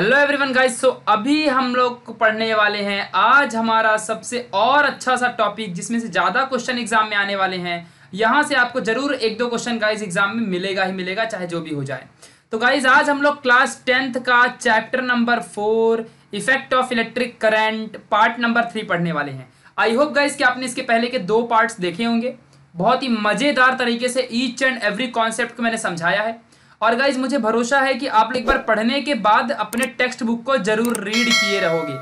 hello everyone guys so अभी हम लोग पढ़ने वाले हैं आज हमारा सबसे और अच्छा सा टॉपिक जिसमें से ज़्यादा क्वेश्चन एग्जाम में आने वाले हैं यहाँ से आपको जरूर एक दो क्वेश्चन गाइस एग्जाम में मिलेगा ही मिलेगा चाहे जो भी हो जाए तो गाइज आज हम लोग क्लास टेंथ का chapter number four effect of electric current part number three पढ़ने वाले हैं आई होप गाइज कि आपने इसके पहले के दो पार्ट्स देखे होंगे बहुत ही मज़ेदार तरीके से ईच एंड एवरी कॉन्सेप्ट को मैंने समझाया है और गाइज मुझे भरोसा है कि आप एक बार पढ़ने के बाद अपने टेक्स्ट बुक को जरूर रीड किए रहोगे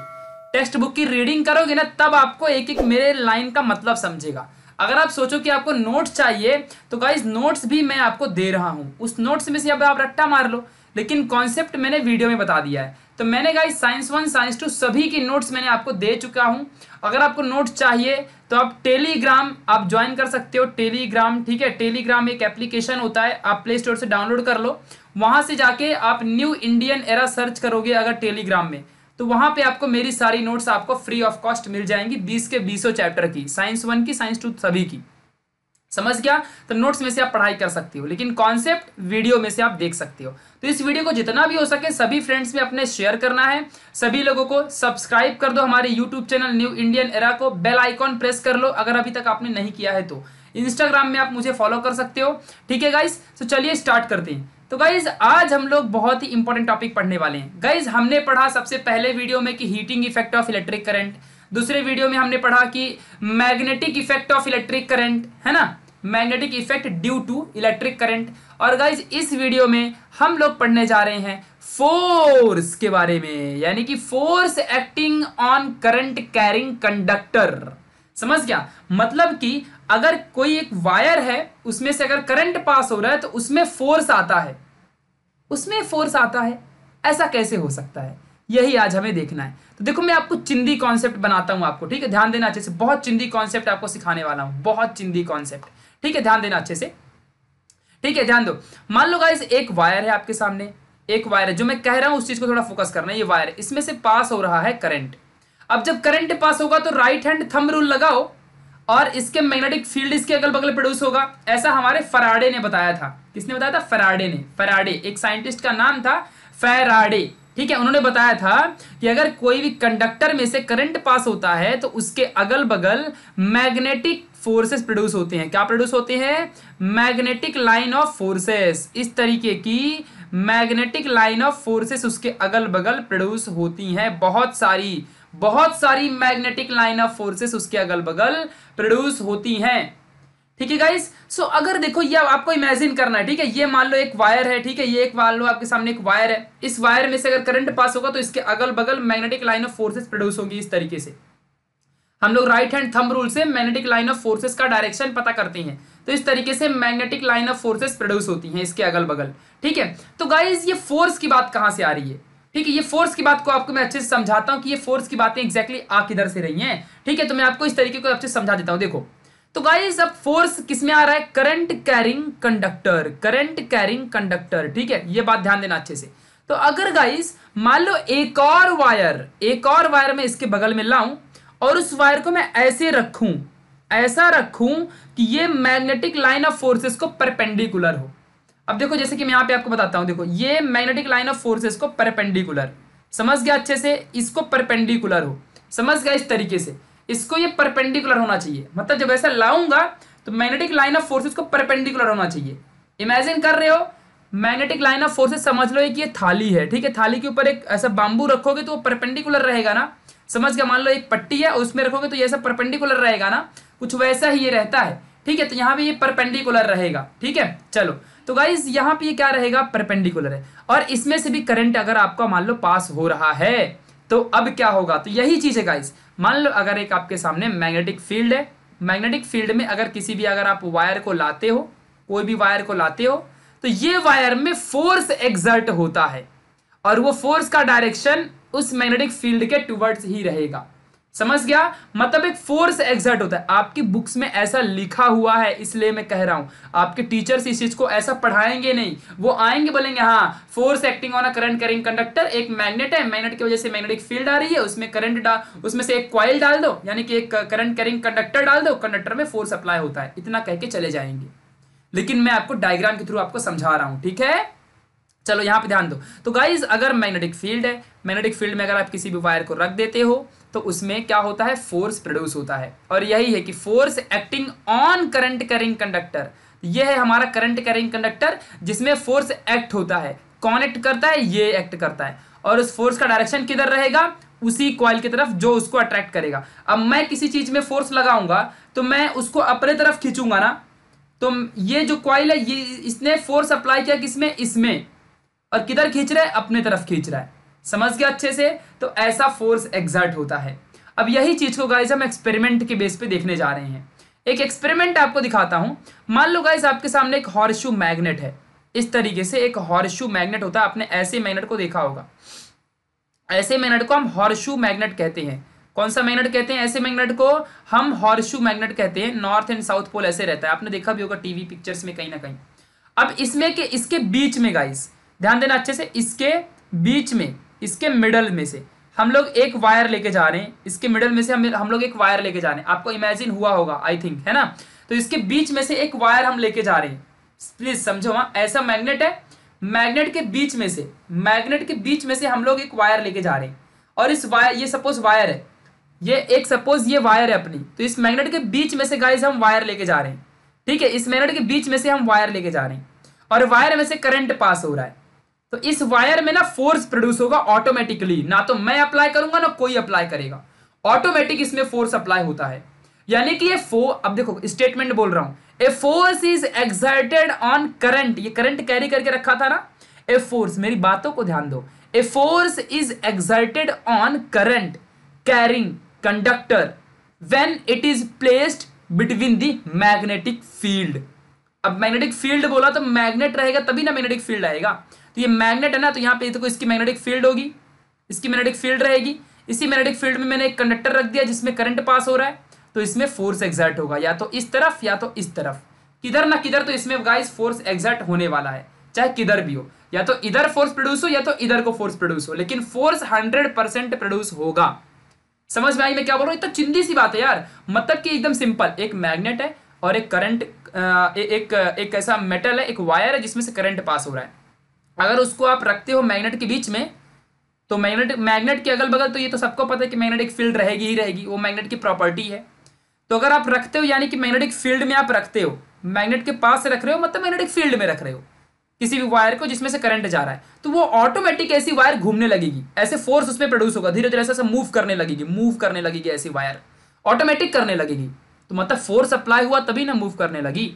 टेक्स्ट बुक की रीडिंग करोगे ना तब आपको एक एक मेरे लाइन का मतलब समझेगा अगर आप सोचो कि आपको नोट्स चाहिए तो गाइज नोट्स भी मैं आपको दे रहा हूँ उस नोट्स में से अब आप रट्टा मार लो लेकिन कॉन्सेप्ट मैंने वीडियो में बता दिया है तो मैंने guys science one science two सभी की नोट्स मैंने आपको दे चुका हूँ अगर आपको नोट चाहिए तो आप टेलीग्राम आप ज्वाइन कर सकते हो टेलीग्राम ठीक है टेलीग्राम एक एप्लीकेशन होता है आप प्ले स्टोर से डाउनलोड कर लो वहां से जाके आप न्यू इंडियन एरा सर्च करोगे अगर टेलीग्राम में तो वहां पे आपको मेरी सारी नोट्स आपको फ्री ऑफ कॉस्ट मिल जाएंगी बीस के बीसों चैप्टर की साइंस वन की साइंस टू सभी की समझ गया तो नोट्स में से आप पढ़ाई कर सकती हो लेकिन कॉन्सेप्ट वीडियो में से आप देख सकती हो तो इस वीडियो को जितना भी हो सके सभी फ्रेंड्स में अपने शेयर करना है सभी लोगों को सब्सक्राइब कर दो हमारे YouTube channel new Indian era को बेल आइकॉन प्रेस कर लो अगर अभी तक आपने नहीं किया है तो इंस्टाग्राम में आप मुझे फॉलो कर सकते हो ठीक है गाइज तो चलिए स्टार्ट करते हैं तो गाइज आज हम लोग बहुत ही इंपॉर्टेंट टॉपिक पढ़ने वाले हैं गाइज हमने पढ़ा सबसे पहले वीडियो में कि heating effect of electric current दूसरे वीडियो में हमने पढ़ा कि magnetic effect of electric current है ना magnetic effect due to electric current और गाइज इस वीडियो में हम लोग पढ़ने जा रहे हैं फोर्स के बारे में यानी कि force acting on current carrying conductor समझ गया मतलब कि अगर कोई एक वायर है उसमें से अगर करंट पास हो रहा है तो उसमें फोर्स आता है उसमें फोर्स आता है ऐसा कैसे हो सकता है यही आज हमें देखना है तो देखो मैं आपको चिंदी कॉन्सेप्ट बनाता हूं आपको ठीक है ध्यान देना अच्छे से बहुत चिंदी कॉन्सेप्ट आपको सिखाने वाला हूँ बहुत चिंदी कॉन्सेप्ट ठीक है ध्यान देना अच्छे से ठीक है ध्यान दो मान लो गाइस एक वायर है आपके सामने एक वायर है जो मैं कह रहा हूं उस चीज को थोड़ा फोकस करना ये वायर इसमें से पास हो रहा है करंट अब जब करंट पास होगा तो राइट हैंड थंब रूल लगाओ और इसके मैग्नेटिक फील्ड इसके अगल बगल प्रोड्यूस होगा ऐसा हमारे फराडे ने बताया था किसने बताया था फराडे ने फराडे एक साइंटिस्ट का नाम था फेराडे ठीक है उन्होंने बताया था कि अगर कोई भी कंडक्टर में से करंट पास होता है तो उसके अगल बगल मैग्नेटिक फोर्सेस प्रोड्यूस होते हैं क्या प्रोड्यूस होते हैं मैग्नेटिक लाइन ऑफ फोर्सेस इस तरीके की मैग्नेटिक लाइन ऑफ फोर्सेस उसके अगल बगल प्रोड्यूस होती हैं बहुत सारी बहुत सारी मैग्नेटिक लाइन ऑफ फोर्सेस उसके अगल बगल प्रोड्यूस होती हैं ठीक है गाइस सो अगर देखो ये आपको इमेजिन करना है ठीक है ये मान लो एक वायर है ठीक है ये एक मान लो आपके सामने एक वायर है इस वायर में से अगर करंट पास होगा तो इसके अगल बगल magnetic line of forces produce होगी इस तरीके से हम लोग राइट हैंड थंब रूल से मैग्नेटिक लाइन ऑफ फोर्सेस का डायरेक्शन पता करते हैं तो इस तरीके से magnetic line of forces produce होती है इसके अगल बगल ठीक है तो गाइज ये फोर्स की बात कहां से आ रही है ठीक है ये फोर्स की बात को आपको मैं अच्छे से समझाता हूँ कि ये फोर्स की बातें एक्जैक्टली आ किधर से रही हैं ठीक है तो मैं आपको इस तरीके को अच्छे से समझा देता हूँ देखो तो गाइस अब फोर्स किसमें आ रहा है current carrying conductor current carrying conductor ठीक है ये बात ध्यान देना अच्छे से तो अगर गाइस मान लो एक और वायर एक और वायर में इसके बगल में लाऊं और उस वायर को मैं ऐसे रखूं ऐसा रखूं कि ये मैग्नेटिक लाइन ऑफ फोर्सेस को परपेंडिकुलर हो अब देखो जैसे कि मैं यहां पे आपको बताता हूं देखो ये मैग्नेटिक लाइन ऑफ फोर्सेस को परपेंडिकुलर समझ गया अच्छे से इसको परपेंडिकुलर हो समझ गया इस तरीके से इसको ये परपेंडिकुलर होना चाहिए मतलब जब ऐसा लाऊंगा तो मैग्नेटिक लाइन ऑफ फोर्सेस को परपेंडिकुलर होना चाहिए इमेजिन कर रहे हो मैग्नेटिक लाइन ऑफ फोर्सेस समझ लो एक ये थाली है ठीक है थाली के ऊपर एक ऐसा बाम्बू रखोगे तो वो परपेंडिकुलर रहेगा ना समझ गया मान लो एक पट्टी है उसमें रखोगे तो ये ऐसा परपेंडिकुलर रहेगा ना कुछ वैसा ही ये रहता है ठीक है तो यहाँ पे ये परपेंडिकुलर रहेगा ठीक है चलो तो गाइज यहाँ पे ये क्या रहेगा परपेंडिकुलर है और इसमें से भी करंट अगर आपका मान लो पास हो रहा है तो अब क्या होगा तो यही चीज है गाइज मान लो अगर एक आपके सामने मैग्नेटिक फील्ड है मैग्नेटिक फील्ड में अगर किसी भी अगर आप वायर को लाते हो कोई भी वायर को लाते हो तो ये वायर में फोर्स एग्जर्ट होता है और वो फोर्स का डायरेक्शन उस मैग्नेटिक फील्ड के टूवर्ड्स ही रहेगा समझ गया मतलब एक फोर्स एग्जर्ट होता है आपकी बुक्स में ऐसा लिखा हुआ है इसलिए मैं कह रहा हूं आपके टीचर्स इस चीज को ऐसा पढ़ाएंगे नहीं वो आएंगे बोलेंगे हाँ force acting on a current carrying conductor एक मैग्नेट है मैग्नेट की वजह से मैग्नेटिक फील्ड आ रही है उसमें करंट डाल उसमें से एक क्वाइल डाल दो यानी कि एक करंट कैरिंग कंडक्टर डाल दो कंडक्टर में फोर्स अप्लाई होता है इतना कह के चले जाएंगे लेकिन मैं आपको डायग्राम के थ्रू आपको समझा रहा हूं ठीक है चलो यहां पे ध्यान दो तो गाइज अगर मैग्नेटिक फील्ड है मैग्नेटिक फील्ड में अगर आप किसी भी वायर को रख देते हो तो उसमें क्या होता है फोर्स प्रोड्यूस होता है और यही है कि force acting on current carrying conductor यह है हमारा करंट कैरिंग कंडक्टर जिसमें फोर्स एक्ट होता है कौन एक्ट करता है ये एक्ट करता है और उस फोर्स का डायरेक्शन किधर रहेगा उसी कॉयल की तरफ जो उसको अट्रैक्ट करेगा अब मैं किसी चीज में फोर्स लगाऊंगा तो मैं उसको अपने तरफ खींचूंगा ना तो ये जो क्वाइल है ये इसने फोर्स अप्लाई किया किसमें इसमें और किधर खींच रहा है अपने तरफ खींच रहा है समझ गया अच्छे से तो ऐसा फोर्स एग्जर्ट होता है अब यही चीज को गाइज हम एक्सपेरिमेंट के बेस पे देखने जा रहे हैं एक एक्सपेरिमेंट आपको दिखाता हूं मान लो गाइज आपके सामने एक हॉर्शू मैग्नेट है इस तरीके से एक हॉर्शू मैग्नेट होता है आपने ऐसे मैग्नेट को देखा होगा ऐसे मैग्नेट को हम हॉर्शू मैग्नेट कहते हैं कौन सा मैग्नेट कहते हैं ऐसे मैग्नेट को हम हॉर्शू मैग्नेट कहते हैं नॉर्थ एंड साउथ पोल ऐसे रहता है आपने देखा भी होगा टीवी पिक्चर्स में कहीं ना कहीं अब इसमें के इसके बीच में गाइस ध्यान देना अच्छे से इसके बीच में इसके मिडल में से हम लोग एक वायर लेके जा रहे हैं इसके मिडल में से हम हम लोग एक वायर लेके जा रहे हैं आपको इमेजिन हुआ होगा आई थिंक है ना तो इसके बीच में से एक वायर हम लेके जा रहे हैं प्लीज समझो हाँ ऐसा मैग्नेट है मैग्नेट के बीच में से मैग्नेट के बीच में से हम लोग एक वायर लेके जा रहे हैं और इस वायर ये सपोज वायर है ये एक सपोज ये वायर है अपनी तो इस मैग्नेट के बीच में से गाइज हम वायर लेके जा रहे हैं ठीक है इस मैग्नेट के बीच में से हम वायर लेके जा रहे हैं और वायर में से करंट पास हो रहा है तो इस वायर में ना फोर्स प्रोड्यूस होगा ऑटोमेटिकली ना तो मैं अप्लाई करूंगा ना कोई अप्लाई करेगा ऑटोमेटिक इसमें फोर्स अप्लाई होता है यानी कि ये फो अब देखो स्टेटमेंट बोल रहा हूं a force is excited on current ये करंट कैरी करके रखा था ना ए फोर्स मेरी बातों को ध्यान दो a force is excited on current carrying conductor when it is placed between the magnetic field अब मैग्नेटिक फील्ड बोला तो मैग्नेट रहेगा तभी ना मैग्नेटिक फील्ड आएगा तो ये मैग्नेट है ना तो यहाँ पे देखो इसकी मैग्नेटिक फील्ड होगी इसकी मैग्नेटिक फील्ड रहेगी इसी मैग्नेटिक फील्ड में मैंने एक कंडक्टर रख दिया जिसमें करंट पास हो रहा है तो इसमें फोर्स एग्जैक्ट होगा या तो इस तरफ या तो इस तरफ किधर ना किधर तो इसमें गाइस फोर्स एग्जैक्ट होने वाला है चाहे किधर भी हो या तो इधर फोर्स प्रोड्यूस हो या तो इधर को फोर्स प्रोड्यूस हो लेकिन फोर्स हंड्रेड परसेंट प्रोड्यूस होगा समझ में आई मैं क्या बोल रहा हूँ तो चिंदी सी बात है यार मतलब कि एकदम सिंपल एक मैग्नेट है और एक करंट एक एक ऐसा मेटल है एक वायर है जिसमें से करंट पास हो रहा है अगर उसको आप रखते हो मैग्नेट के बीच में तो मैग्नेट मैग्नेट के अगल बगल तो ये तो सबको पता है कि मैग्नेटिक फील्ड रहेगी ही रहेगी वो मैग्नेट की प्रॉपर्टी है तो अगर आप रखते हो यानी कि मैग्नेटिक फील्ड में आप रखते हो मैग्नेट के पास से रख रहे हो मतलब मैग्नेटिक फील्ड में रख रहे हो किसी भी वायर को जिसमें से करंट जा रहा है तो वो ऑटोमेटिक ऐसी वायर घूमने लगेगी ऐसे फोर्स उसमें प्रोड्यूस होगा धीरे धीरे ऐसे मूव करने लगेगी मूव करने लगेगी ऐसी वायर ऑटोमेटिक करने लगेगी तो मतलब फोर्स अप्लाई हुआ तभी ना मूव करने लगी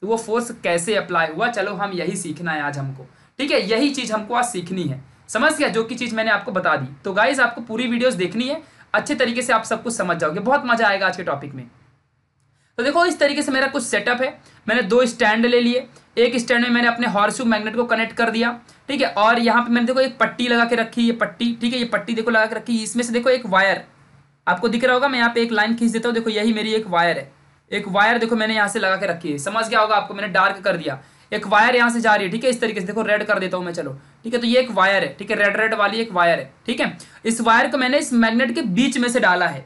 तो वो फोर्स कैसे अप्लाई हुआ चलो हम यही सीखना है आज हमको ठीक है यही चीज़ हमको आज सीखनी है समझ गया जो की चीज़ मैंने आपको बता दी तो गाइज आपको पूरी वीडियोस देखनी है अच्छे तरीके से आप सब कुछ समझ जाओगे बहुत मजा आएगा आज के टॉपिक में तो देखो इस तरीके से मेरा कुछ सेटअप है मैंने दो स्टैंड ले लिए एक स्टैंड में मैंने अपने हॉर्सू मैग्नेट को कनेक्ट कर दिया ठीक है और यहाँ पे मैंने देखो एक पट्टी लगा के रखी ये पट्टी ठीक है ये पट्टी देखो लगा के रखी इसमें से देखो एक वायर आपको दिख रहा होगा मैं यहाँ पे एक लाइन खींच देता हूँ देखो यही मेरी एक वायर है एक वायर देखो मैंने यहाँ से लगा के रखी है समझ गया होगा आपको मैंने डार्क कर दिया एक वायर यहाँ से जा रही है ठीक है इस तरीके से देखो रेड कर देता हूँ मैं चलो ठीक है तो ये एक वायर है ठीक है रेड रेड वाली एक वायर है ठीक है इस वायर को मैंने इस मैग्नेट के बीच में से डाला है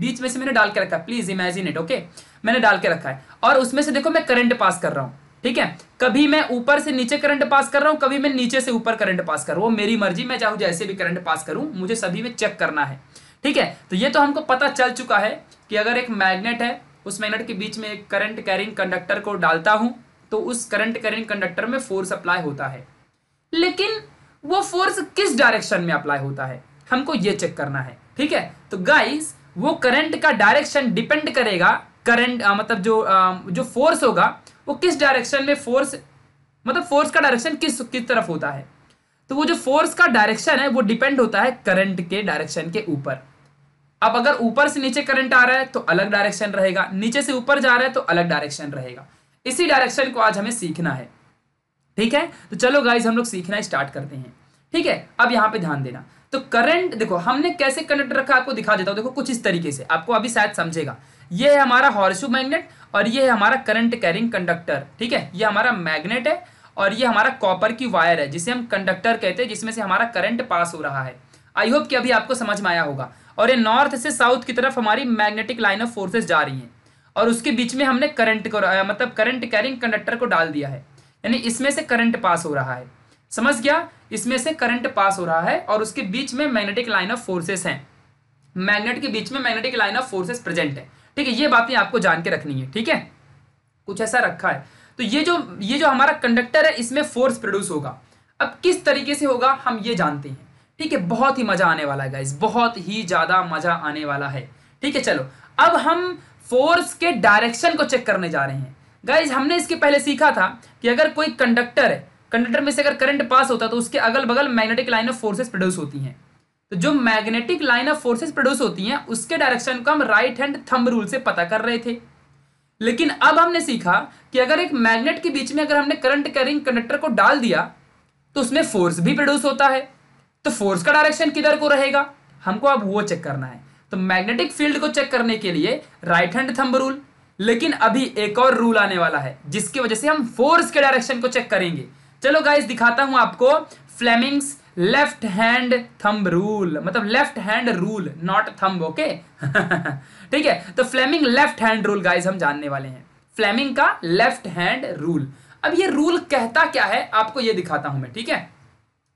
बीच में से मैंने डाल के रखा है प्लीज इमेजिन इट ओके मैंने डाल के रखा है और उसमें से देखो मैं करंट पास कर रहा हूं ठीक है कभी मैं ऊपर से नीचे करंट पास कर रहा हूँ कभी मैं नीचे से ऊपर करंट पास कर रहा हूँ मेरी मर्जी मैं चाहू जैसे भी करंट पास करूं मुझे सभी में चेक करना है ठीक है तो ये तो हमको पता चल चुका है कि अगर एक मैग्नेट है उस मैग्नेट के बीच में एक करंट कैरिंग कंडक्टर को डालता हूं तो उस करंट करेंट कंडक्टर में फोर्स अप्लाई होता है लेकिन वो फोर्स किस डायरेक्शन में अप्लाई होता है हमको ये चेक करना है ठीक है तो गाइस वो करंट का डायरेक्शन डिपेंड करेगा करंट मतलब जो आ, जो फोर्स होगा वो किस डायरेक्शन में फोर्स मतलब फोर्स का डायरेक्शन किस किस तरफ होता है तो वो जो फोर्स का डायरेक्शन है वो डिपेंड होता है करंट के डायरेक्शन के ऊपर अब अगर ऊपर से नीचे करंट आ रहा है तो अलग डायरेक्शन रहेगा नीचे से ऊपर जा रहा है तो अलग डायरेक्शन रहेगा इसी डायरेक्शन को आज हमें सीखना है ठीक है तो चलो गाइज हम लोग सीखना स्टार्ट करते हैं ठीक है अब यहां पे ध्यान देना तो करंट देखो हमने कैसे कंडक्ट रखा आपको दिखा देता हूँ देखो कुछ इस तरीके से आपको अभी शायद समझेगा ये है हमारा हॉर्सू मैग्नेट और ये है हमारा करंट कैरिंग कंडक्टर ठीक है ये हमारा मैग्नेट है और ये हमारा कॉपर की वायर है जिसे हम कंडक्टर कहते हैं जिसमें से हमारा करंट पास हो रहा है आई होप कि अभी आपको समझ में आया होगा और ये नॉर्थ से साउथ की तरफ हमारी मैग्नेटिक लाइन ऑफ फोर्सेस जा रही है और उसके बीच में हमने करंट को मतलब करंट कैरिंग कंडक्टर को डाल दिया है यानी इसमें से करंट पास हो रहा है समझ गया इसमें से करंट पास हो रहा है और उसके बीच में मैग्नेटिक लाइन ऑफ फोर्सेस हैं मैग्नेट के बीच में magnetic line of forces present है ठीक है ये बातें आपको जान के रखनी है ठीक है कुछ ऐसा रखा है तो ये जो ये जो हमारा कंडक्टर है इसमें फोर्स प्रोड्यूस होगा अब किस तरीके से होगा हम ये जानते हैं ठीक है बहुत ही मजा आने वाला है गाइज बहुत ही ज्यादा मजा आने वाला है ठीक है चलो अब हम फोर्स के डायरेक्शन को चेक करने जा रहे हैं गाइज हमने इसके पहले सीखा था कि अगर कोई कंडक्टर है कंडक्टर में से अगर करंट पास होता है तो उसके अगल बगल magnetic line of forces produce होती हैं तो जो magnetic line of forces produce होती हैं उसके डायरेक्शन को हम राइट हैंड थंब रूल से पता कर रहे थे लेकिन अब हमने सीखा कि अगर एक मैग्नेट के बीच में अगर हमने करंट कैरिंग कंडक्टर को डाल दिया तो उसमें फोर्स भी प्रोड्यूस होता है तो फोर्स का डायरेक्शन किधर को रहेगा हमको अब वो चेक करना है तो मैग्नेटिक फील्ड को चेक करने के लिए राइट हैंड थंब रूल लेकिन अभी एक और रूल आने वाला है जिसकी वजह से हम फोर्स के डायरेक्शन को चेक करेंगे चलो गाइस दिखाता हूं आपको Fleming's left hand thumb rule मतलब left hand rule not thumb okay ठीक है तो Fleming left hand rule guys हम जानने वाले हैं फ्लेमिंग का लेफ्ट हैंड रूल अब ये रूल कहता क्या है आपको ये दिखाता हूं मैं ठीक है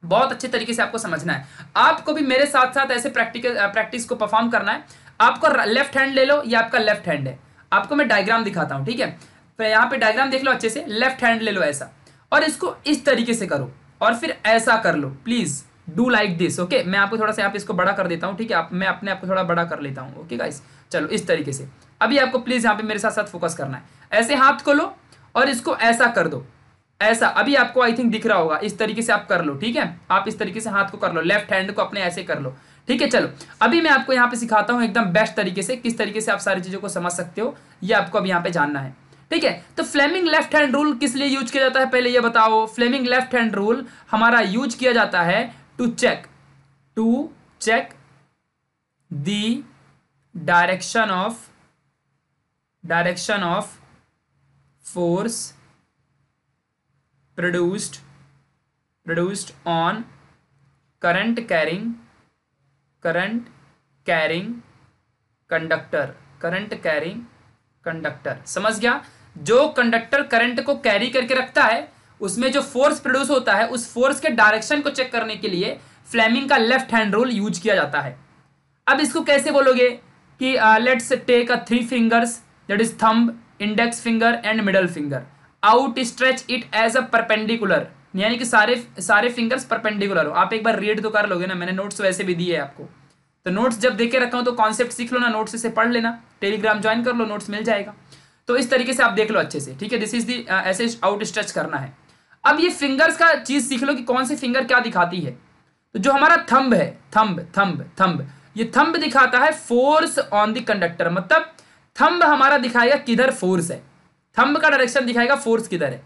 बहुत अच्छे तरीके से आपको समझना है आपको भी मेरे साथ साथ ऐसे प्रैक्टिकल प्रैक्टिस को परफॉर्म करना है आपको लेफ्ट हैंड ले लो ये आपका लेफ्ट हैंड है आपको मैं डायग्राम दिखाता हूं ठीक है फिर पे डायग्राम देख लो अच्छे से लेफ्ट हैंड ले लो ऐसा और इसको इस तरीके से करो और फिर ऐसा कर लो please do like this okay मैं आपको थोड़ा सा आप इसको बड़ा कर देता हूँ ठीक है आप मैं अपने आपको थोड़ा बड़ा कर लेता हूँ ओके गाइस चलो इस तरीके से अभी आपको प्लीज़ यहाँ पे मेरे साथ साथ फोकस करना है ऐसे हाथ को लो और इसको ऐसा कर दो ऐसा अभी आपको आई थिंक दिख रहा होगा इस तरीके से आप कर लो ठीक है आप इस तरीके से हाथ को कर लो लेफ्ट हैंड को अपने ऐसे कर लो ठीक है चलो अभी मैं आपको यहाँ पे सिखाता हूँ एकदम बेस्ट तरीके से किस तरीके से आप सारी चीज़ों को समझ सकते हो ये आपको अब यहाँ पे जानना है ठीक है तो फ्लेमिंग लेफ्ट हैंड रूल किस लिए यूज किया जाता है पहले ये बताओ फ्लेमिंग लेफ्ट हैंड रूल हमारा यूज किया जाता है to check to check the direction of direction of force produced produced on current carrying current carrying conductor current carrying conductor समझ गया जो conductor current को carry करके रखता है उसमें जो force produce होता है उस force के direction को check करने के लिए Fleming का left hand rule use किया जाता है अब इसको कैसे बोलोगे कि let's take a three fingers that is thumb index finger and middle finger out stretch it as a perpendicular यानी कि सारे सारे फिंगर्स परपेंडिकुलर हो आप एक बार रीड तो कर लोगे ना मैंने नोट्स वैसे भी दिए आपको तो नोट्स जब देखे रखा हूं तो कॉन्सेप्ट सीख लो ना नोट्स से पढ़ लेना टेलीग्राम ज्वाइन कर लो नोट्स मिल जाएगा तो इस तरीके से आप देख लो अच्छे से ठीक है दिस इज दी ऐसे आउट स्ट्रेच करना है अब ये फिंगर्स का चीज़ सीख लो कि कौन सी फिंगर क्या दिखाती है तो जो हमारा थम्ब है थम्ब थम्ब थम्ब ये थम्ब दिखाता है फोर्स ऑन द कंडक्टर मतलब थम्ब हमारा दिखाएगा किधर फोर्स है थंब का डायरेक्शन दिखाएगा फोर्स किधर है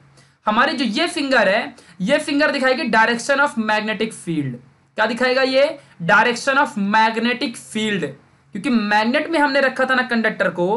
हमारी जो ये फिंगर है ये फिंगर दिखाएगी डायरेक्शन ऑफ मैग्नेटिक फील्ड क्या दिखाएगा ये डायरेक्शन ऑफ मैग्नेटिक फील्ड क्योंकि मैग्नेट में हमने रखा था ना कंडक्टर को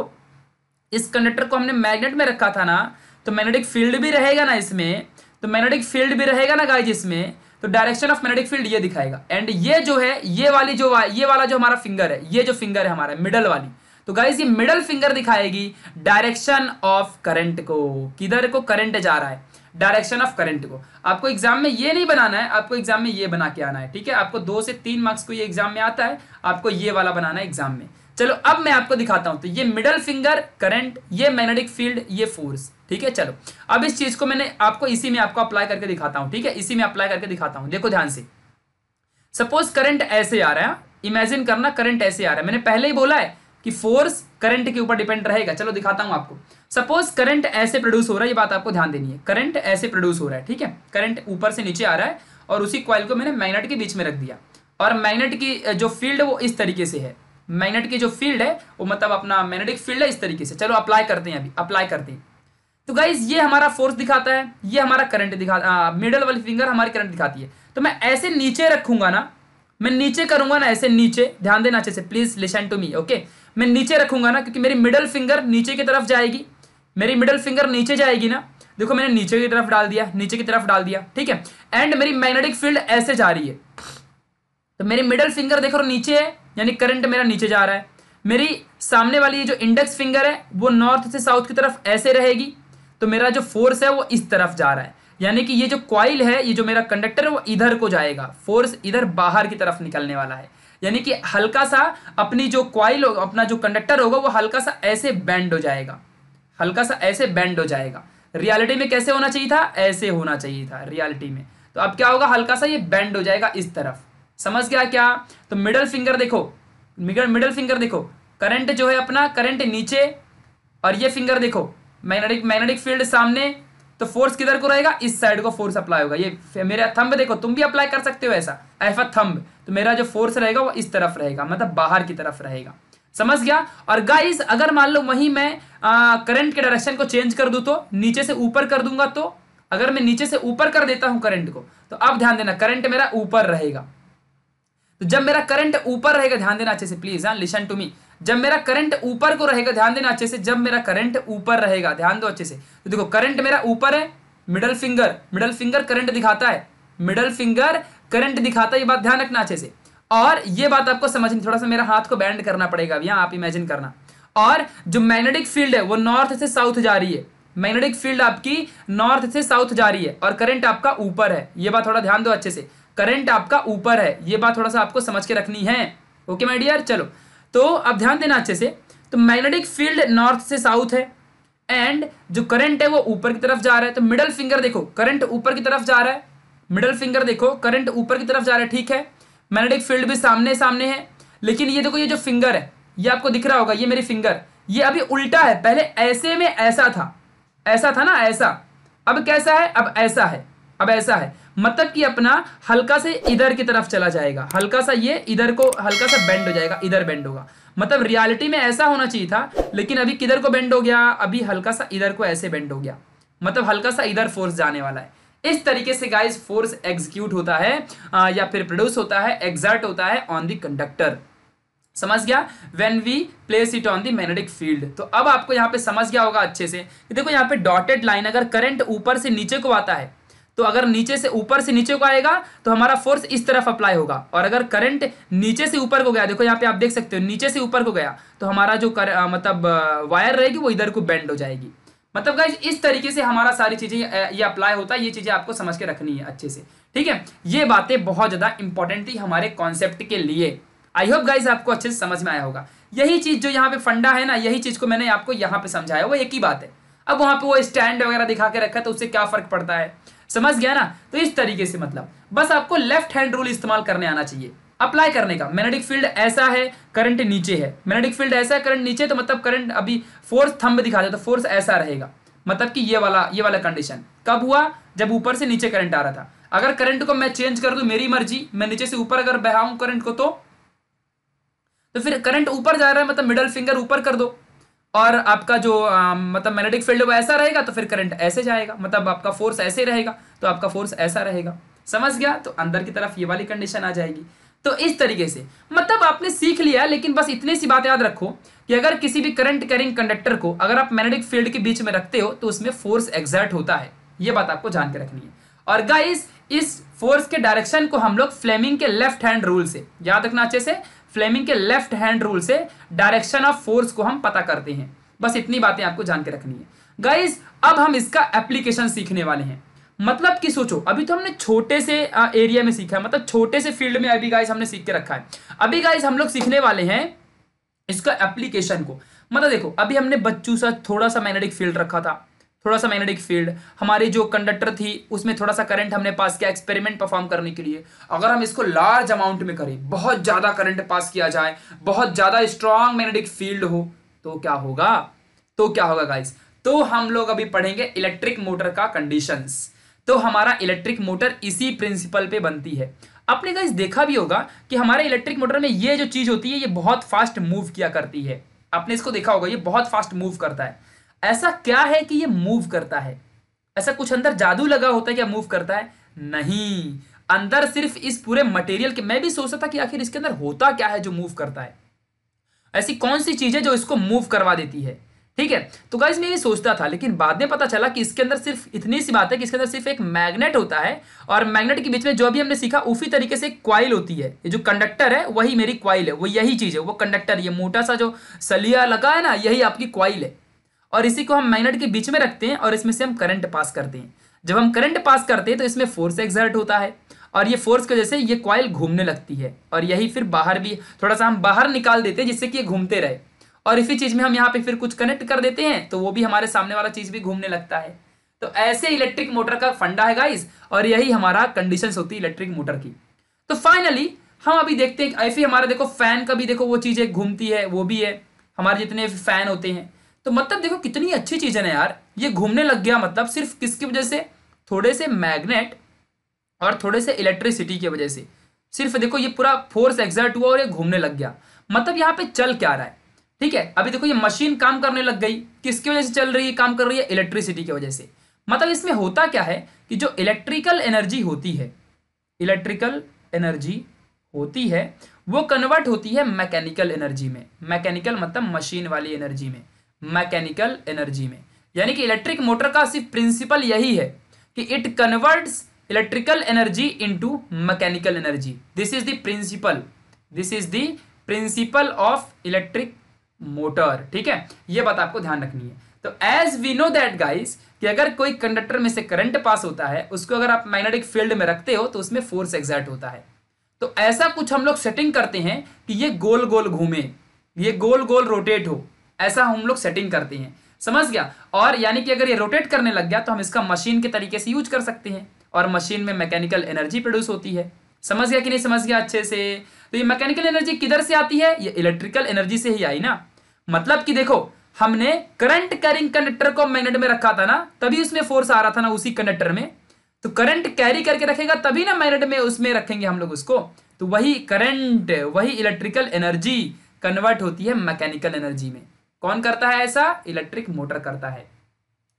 इस कंडक्टर को हमने मैग्नेट में रखा था ना तो मैग्नेटिक फील्ड भी रहेगा ना इसमें तो मैग्नेटिक फील्ड भी रहेगा ना गाइज इसमें तो डायरेक्शन ऑफ मैग्नेटिक फील्ड ये दिखाएगा एंड ये जो है ये वाली जो ये वाला जो हमारा फिंगर है ये जो फिंगर है हमारा मिडल वाली तो गाइज ये मिडल फिंगर दिखाएगी डायरेक्शन ऑफ करंट को किधर को करंट जा रहा है डायरेक्शन ऑफ करंट को आपको एग्जाम में ये नहीं बनाना है आपको एग्जाम में ये बना के आना है ठीक है आपको दो से तीन मार्क्स को ये एग्जाम में आता है आपको ये वाला बनाना है एग्जाम में चलो अब मैं आपको दिखाता हूं तो ये मिडल फिंगर करंट ये मैग्नेटिक फील्ड ये फोर्स ठीक है चलो अब इस चीज को मैंने आपको इसी में आपको अप्लाई करके दिखाता हूं ठीक है इसी में अप्लाई करके दिखाता हूं देखो ध्यान से सपोज करंट ऐसे आ रहा है इमेजिन करना करंट ऐसे आ रहा है मैंने पहले ही बोला है कि फोर्स करंट के ऊपर डिपेंड रहेगा चलो दिखाता हूं आपको सपोज करंट ऐसे प्रोड्यूस हो रहा है ये बात आपको ध्यान देनी है करंट ऐसे प्रोड्यूस हो रहा है ठीक है करंट ऊपर से नीचे आ रहा है और उसी क्वाइल को मैंने मैग्नेट के बीच में रख दिया और मैग्नेट की जो फील्ड वो इस तरीके से है मैग्नेट की जो फील्ड है वो मतलब अपना मैग्नेटिक फील्ड है इस तरीके से चलो अप्लाई करते हैं अभी अप्लाई करते हैं तो गाइज ये हमारा फोर्स दिखाता है ये हमारा करंट दिखा मिडल वाली फिंगर हमारी करंट दिखाती है तो मैं ऐसे नीचे रखूंगा ना मैं नीचे करूंगा ना ऐसे नीचे ध्यान देना अच्छे से please listen to me okay मैं नीचे रखूंगा ना क्योंकि मेरी मिडल फिंगर नीचे की तरफ जाएगी मेरी मिडल फिंगर नीचे जाएगी ना देखो मैंने नीचे की तरफ डाल दिया नीचे की तरफ डाल दिया ठीक है एंड मेरी मैग्नेटिक फील्ड ऐसे जा रही है तो मेरी मिडल फिंगर देखो नीचे है यानी करंट मेरा नीचे जा रहा है मेरी सामने वाली जो इंडेक्स फिंगर है वो नॉर्थ से साउथ की तरफ ऐसे रहेगी तो मेरा जो फोर्स है वो इस तरफ जा रहा है यानी कि ये जो क्वाइल है ये जो मेरा कंडक्टर है वो इधर को जाएगा फोर्स इधर बाहर की तरफ निकलने वाला है यानी कि हल्का सा अपनी जो क्वाइल अपना जो कंडक्टर होगा वो हल्का सा ऐसे बैंड हो जाएगा हल्का सा ऐसे बैंड हो जाएगा रियलिटी में कैसे होना चाहिए था ऐसे होना चाहिए था रियलिटी में तो अब क्या होगा हल्का सा ये बैंड हो जाएगा इस तरफ समझ गया क्या तो मिडल फिंगर देखो मिडल मिडल फिंगर देखो करंट जो है अपना करंट नीचे और ये फिंगर देखो मैग्नेटिक मैग्नेटिक फील्ड सामने तो फोर्स किधर को रहेगा इस साइड को फोर्स अप्लाई होगा ये मेरा थंब देखो तुम भी अप्लाई कर सकते हो ऐसा एफ ए थंब तो मेरा जो फोर्स रहेगा वो इस तरफ रहेगा मतलब बाहर की तरफ रहेगा समझ गया और गाइस अगर मान लो वहीं मैं करंट के डायरेक्शन को चेंज कर दू तो नीचे से ऊपर कर दूंगा तो अगर मैं नीचे से ऊपर कर देता हूं करंट को तो अब ध्यान देना करंट मेरा ऊपर रहेगा तो जब मेरा करंट ऊपर रहेगा ध्यान देना अच्छे से प्लीज हाँ लिसन टू मी जब मेरा करंट ऊपर को रहेगा ध्यान देना अच्छे से जब मेरा करंट ऊपर रहेगा ध्यान दो अच्छे से तो देखो करंट मेरा ऊपर है middle finger middle finger current दिखाता है मिडल फिंगर करंट दिखाता है ये बात ध्यान रखना अच्छे से और ये बात आपको समझनी थोड़ा सा मेरा हाथ को बैंड करना पड़ेगा अभी हाँ, आप इमेजिन करना और जो मैग्नेटिक फील्ड है वो नॉर्थ से साउथ जा रही है मैग्नेटिक फील्ड आपकी नॉर्थ से साउथ जा रही है और करंट आपका ऊपर है ये बात थोड़ा ध्यान दो अच्छे से करंट आपका ऊपर है ये बात थोड़ा सा आपको समझ के रखनी है ओके माय डियर चलो तो अब ध्यान देना अच्छे से तो मैग्नेटिक फील्ड नॉर्थ से साउथ है एंड जो करंट है वो ऊपर की तरफ जा रहा है तो मिडल फिंगर देखो करंट ऊपर की तरफ जा रहा है मिडल फिंगर देखो करंट ऊपर की तरफ जा रहा है ठीक है मैग्नेटिक फील्ड भी सामने सामने है लेकिन ये देखो ये जो फिंगर है ये आपको दिख रहा होगा ये मेरी फिंगर ये अभी उल्टा है पहले ऐसे में ऐसा था ऐसा था ना ऐसा अब कैसा है अब ऐसा है अब ऐसा है मतलब कि अपना हल्का से इधर की तरफ चला जाएगा हल्का सा ये इधर को हल्का सा बेंड हो जाएगा इधर बेंड होगा मतलब रियलिटी में ऐसा होना चाहिए था लेकिन अभी किधर को बेंड हो गया अभी हल्का सा इधर को ऐसे बेंड हो गया मतलब हल्का सा इधर फोर्स जाने वाला है इस तरीके से गाइस फोर्स एग्जीक्यूट होता है आ, या फिर प्रोड्यूस होता है एग्जर्ट होता है ऑन द कंडक्टर समझ गया when we place it on the magnetic field तो अब आपको यहाँ पे समझ गया होगा अच्छे से देखो यहाँ पे डॉटेड लाइन अगर करंट ऊपर से नीचे को आता है तो अगर नीचे से ऊपर से नीचे को आएगा तो हमारा फोर्स इस तरफ अप्लाई होगा और अगर करंट नीचे से ऊपर को गया देखो यहाँ पे आप देख सकते हो नीचे से ऊपर को गया तो हमारा जो कर, आ, मतलब वायर रहेगी वो इधर को बेंड हो जाएगी मतलब गाइज इस तरीके से हमारा सारी चीजें ये अप्लाई होता है ये चीजें आपको समझ के रखनी है अच्छे से ठीक है ये बातें बहुत ज्यादा इंपॉर्टेंट थी हमारे कॉन्सेप्ट के लिए आई होप गाइज आपको अच्छे से समझ में आया होगा यही चीज जो यहाँ पे फंडा है ना यही चीज को मैंने आपको यहाँ पे समझाया वो एक ही बात है अब वहां पे वो स्टैंड वगैरह दिखा के रखा तो उससे क्या फर्क पड़ता है समझ गया ना तो इस तरीके से मतलब बस आपको लेफ्ट हैंड रूल इस्तेमाल करने आना चाहिए अप्लाई करने का मैग्नेटिक फील्ड ऐसा है करंट नीचे है मैग्नेटिक फील्ड ऐसा है करंट नीचे तो मतलब करंट अभी फोर्स थंब दिखा दे तो फोर्स ऐसा रहेगा मतलब कि ये वाला ये वाला कंडीशन कब हुआ जब ऊपर से नीचे करंट आ रहा था अगर करंट को मैं चेंज कर दू मेरी मर्जी मैं नीचे से ऊपर अगर बहाऊ करंट को तो तो फिर करंट ऊपर जा रहा है मतलब मिडल फिंगर ऊपर कर दो और आपका जो आ, मतलब मैग्नेटिक फील्ड वो ऐसा रहेगा तो फिर करंट ऐसे जाएगा मतलब आपका फोर्स ऐसे रहेगा तो आपका फोर्स ऐसा रहेगा समझ गया तो अंदर की तरफ ये वाली कंडीशन आ जाएगी तो इस तरीके से मतलब आपने सीख लिया लेकिन बस इतनी सी बात याद रखो कि अगर किसी भी करंट कैरिंग कंडक्टर को अगर आप मैग्नेटिक फील्ड के बीच में रखते हो तो उसमें फोर्स एग्जर्ट होता है ये बात आपको जान के रखनी है और गाइस इस फोर्स के डायरेक्शन को हम लोग फ्लेमिंग के लेफ्ट हैंड रूल से याद रखना अच्छे से फ्लेमिंग के लेफ्ट हैंड रूल से डायरेक्शन ऑफ फोर्स को हम पता करते हैं बस इतनी बातें आपको जान के रखनी है गाइज अब हम इसका एप्लीकेशन सीखने वाले हैं मतलब कि सोचो अभी तो हमने छोटे से एरिया में सीखा है मतलब छोटे से फील्ड में अभी गाइज हमने सीख के रखा है अभी गाइज हम लोग सीखने वाले हैं इसका एप्लीकेशन को मतलब देखो अभी हमने बच्चों सा थोड़ा सा मैग्नेटिक फील्ड रखा था थोड़ा सा मैग्नेटिक फील्ड हमारी जो कंडक्टर थी उसमें थोड़ा सा करंट हमने पास किया एक्सपेरिमेंट परफॉर्म करने के लिए अगर हम इसको लार्ज अमाउंट में करें बहुत ज़्यादा करंट पास किया जाए बहुत ज़्यादा स्ट्रांग मैग्नेटिक फील्ड हो तो क्या होगा तो क्या होगा गाइस तो हम लोग अभी पढ़ेंगे इलेक्ट्रिक मोटर का कंडीशन तो हमारा इलेक्ट्रिक मोटर इसी प्रिंसिपल पे बनती है आपने गाइस देखा भी होगा कि हमारे इलेक्ट्रिक मोटर में ये जो चीज़ होती है ये बहुत फास्ट मूव किया करती है आपने इसको देखा होगा ये बहुत फास्ट मूव करता है ऐसा क्या है कि ये मूव करता है ऐसा कुछ अंदर जादू लगा होता है क्या मूव करता है नहीं अंदर सिर्फ इस पूरे मटेरियल के मैं भी सोचता था कि आखिर इसके अंदर होता क्या है जो मूव करता है ऐसी कौन सी चीज है जो इसको मूव करवा देती है ठीक है तो गाइज मैं ये सोचता था लेकिन बाद में पता चला कि इसके अंदर सिर्फ इतनी सी बात है कि इसके अंदर सिर्फ एक मैग्नेट होता है और मैग्नेट के बीच में जो भी हमने सीखा उसी तरीके से क्वाइल होती है ये जो कंडक्टर है वही मेरी क्वाइल है वो यही चीज है वो कंडक्टर ये मोटा सा जो सलिया लगा है ना यही आपकी क्वाइल है और इसी को हम मैग्नेट के बीच में रखते हैं और इसमें से हम करंट पास करते हैं जब हम करंट पास करते हैं तो इसमें फोर्स एग्जर्ट होता है और ये फोर्स की वजह से ये क्वाइल घूमने लगती है और यही फिर बाहर भी थोड़ा सा हम बाहर निकाल देते हैं जिससे कि ये घूमते रहे और इसी चीज़ में हम यहाँ पे फिर कुछ कनेक्ट कर देते हैं तो वो भी हमारे सामने वाला चीज़ भी घूमने लगता है तो ऐसे इलेक्ट्रिक मोटर का फंडा है गाइस और यही हमारा कंडीशन होती है इलेक्ट्रिक मोटर की तो फाइनली हम अभी देखते हैं ऐसे हमारा देखो फैन का भी देखो वो चीज़ें घूमती है वो भी है हमारे जितने फैन होते हैं तो मतलब देखो कितनी अच्छी चीजें हैं ना यार ये घूमने लग गया मतलब सिर्फ किसकी वजह से थोड़े से मैग्नेट और थोड़े से इलेक्ट्रिसिटी की वजह से सिर्फ देखो ये पूरा फोर्स एग्जर्ट हुआ और ये घूमने लग गया मतलब यहाँ पे चल क्या रहा है ठीक है अभी देखो ये मशीन काम करने लग गई किसकी वजह से चल रही है काम कर रही है इलेक्ट्रिसिटी की वजह से मतलब इसमें होता क्या है कि जो इलेक्ट्रिकल एनर्जी होती है इलेक्ट्रिकल एनर्जी होती है वो कन्वर्ट होती है मैकेनिकल एनर्जी में मैकेनिकल मतलब मशीन वाली एनर्जी में मैकेनिकल एनर्जी में यानी कि इलेक्ट्रिक मोटर का सिर्फ प्रिंसिपल यही है कि it converts electrical energy into mechanical energy this is the principle this is the principle of electric motor ठीक है ये बात आपको ध्यान रखनी है तो as we know that guys कि अगर कोई कंडक्टर में से करंट पास होता है उसको अगर आप मैग्नेटिक फील्ड में रखते हो तो उसमें फोर्स एग्जैक्ट होता है तो ऐसा कुछ हम लोग सेटिंग करते हैं कि ये गोल गोल घूमे ये गोल गोल रोटेट हो ऐसा हम लोग सेटिंग करते हैं समझ गया और यानी कि अगर ये रोटेट करने लग गया तो हम इसका मशीन के तरीके से यूज कर सकते हैं और मशीन में मैकेनिकल एनर्जी प्रोड्यूस होती है समझ गया कि नहीं समझ गया अच्छे से तो ये मैकेनिकल एनर्जी किधर से आती है ये इलेक्ट्रिकल एनर्जी से ही आई ना मतलब कि देखो हमने करंट कैरिंग कंडक्टर को मैग्नेट में रखा था ना तभी उसमें फोर्स आ रहा था ना उसी कंडक्टर में तो करंट कैरी करके रखेगा तभी ना मैग्नेट में उसमें रखेंगे हम लोग उसको तो वही करंट वही इलेक्ट्रिकल एनर्जी कन्वर्ट होती है मैकेनिकल एनर्जी में कौन करता है ऐसा इलेक्ट्रिक मोटर करता है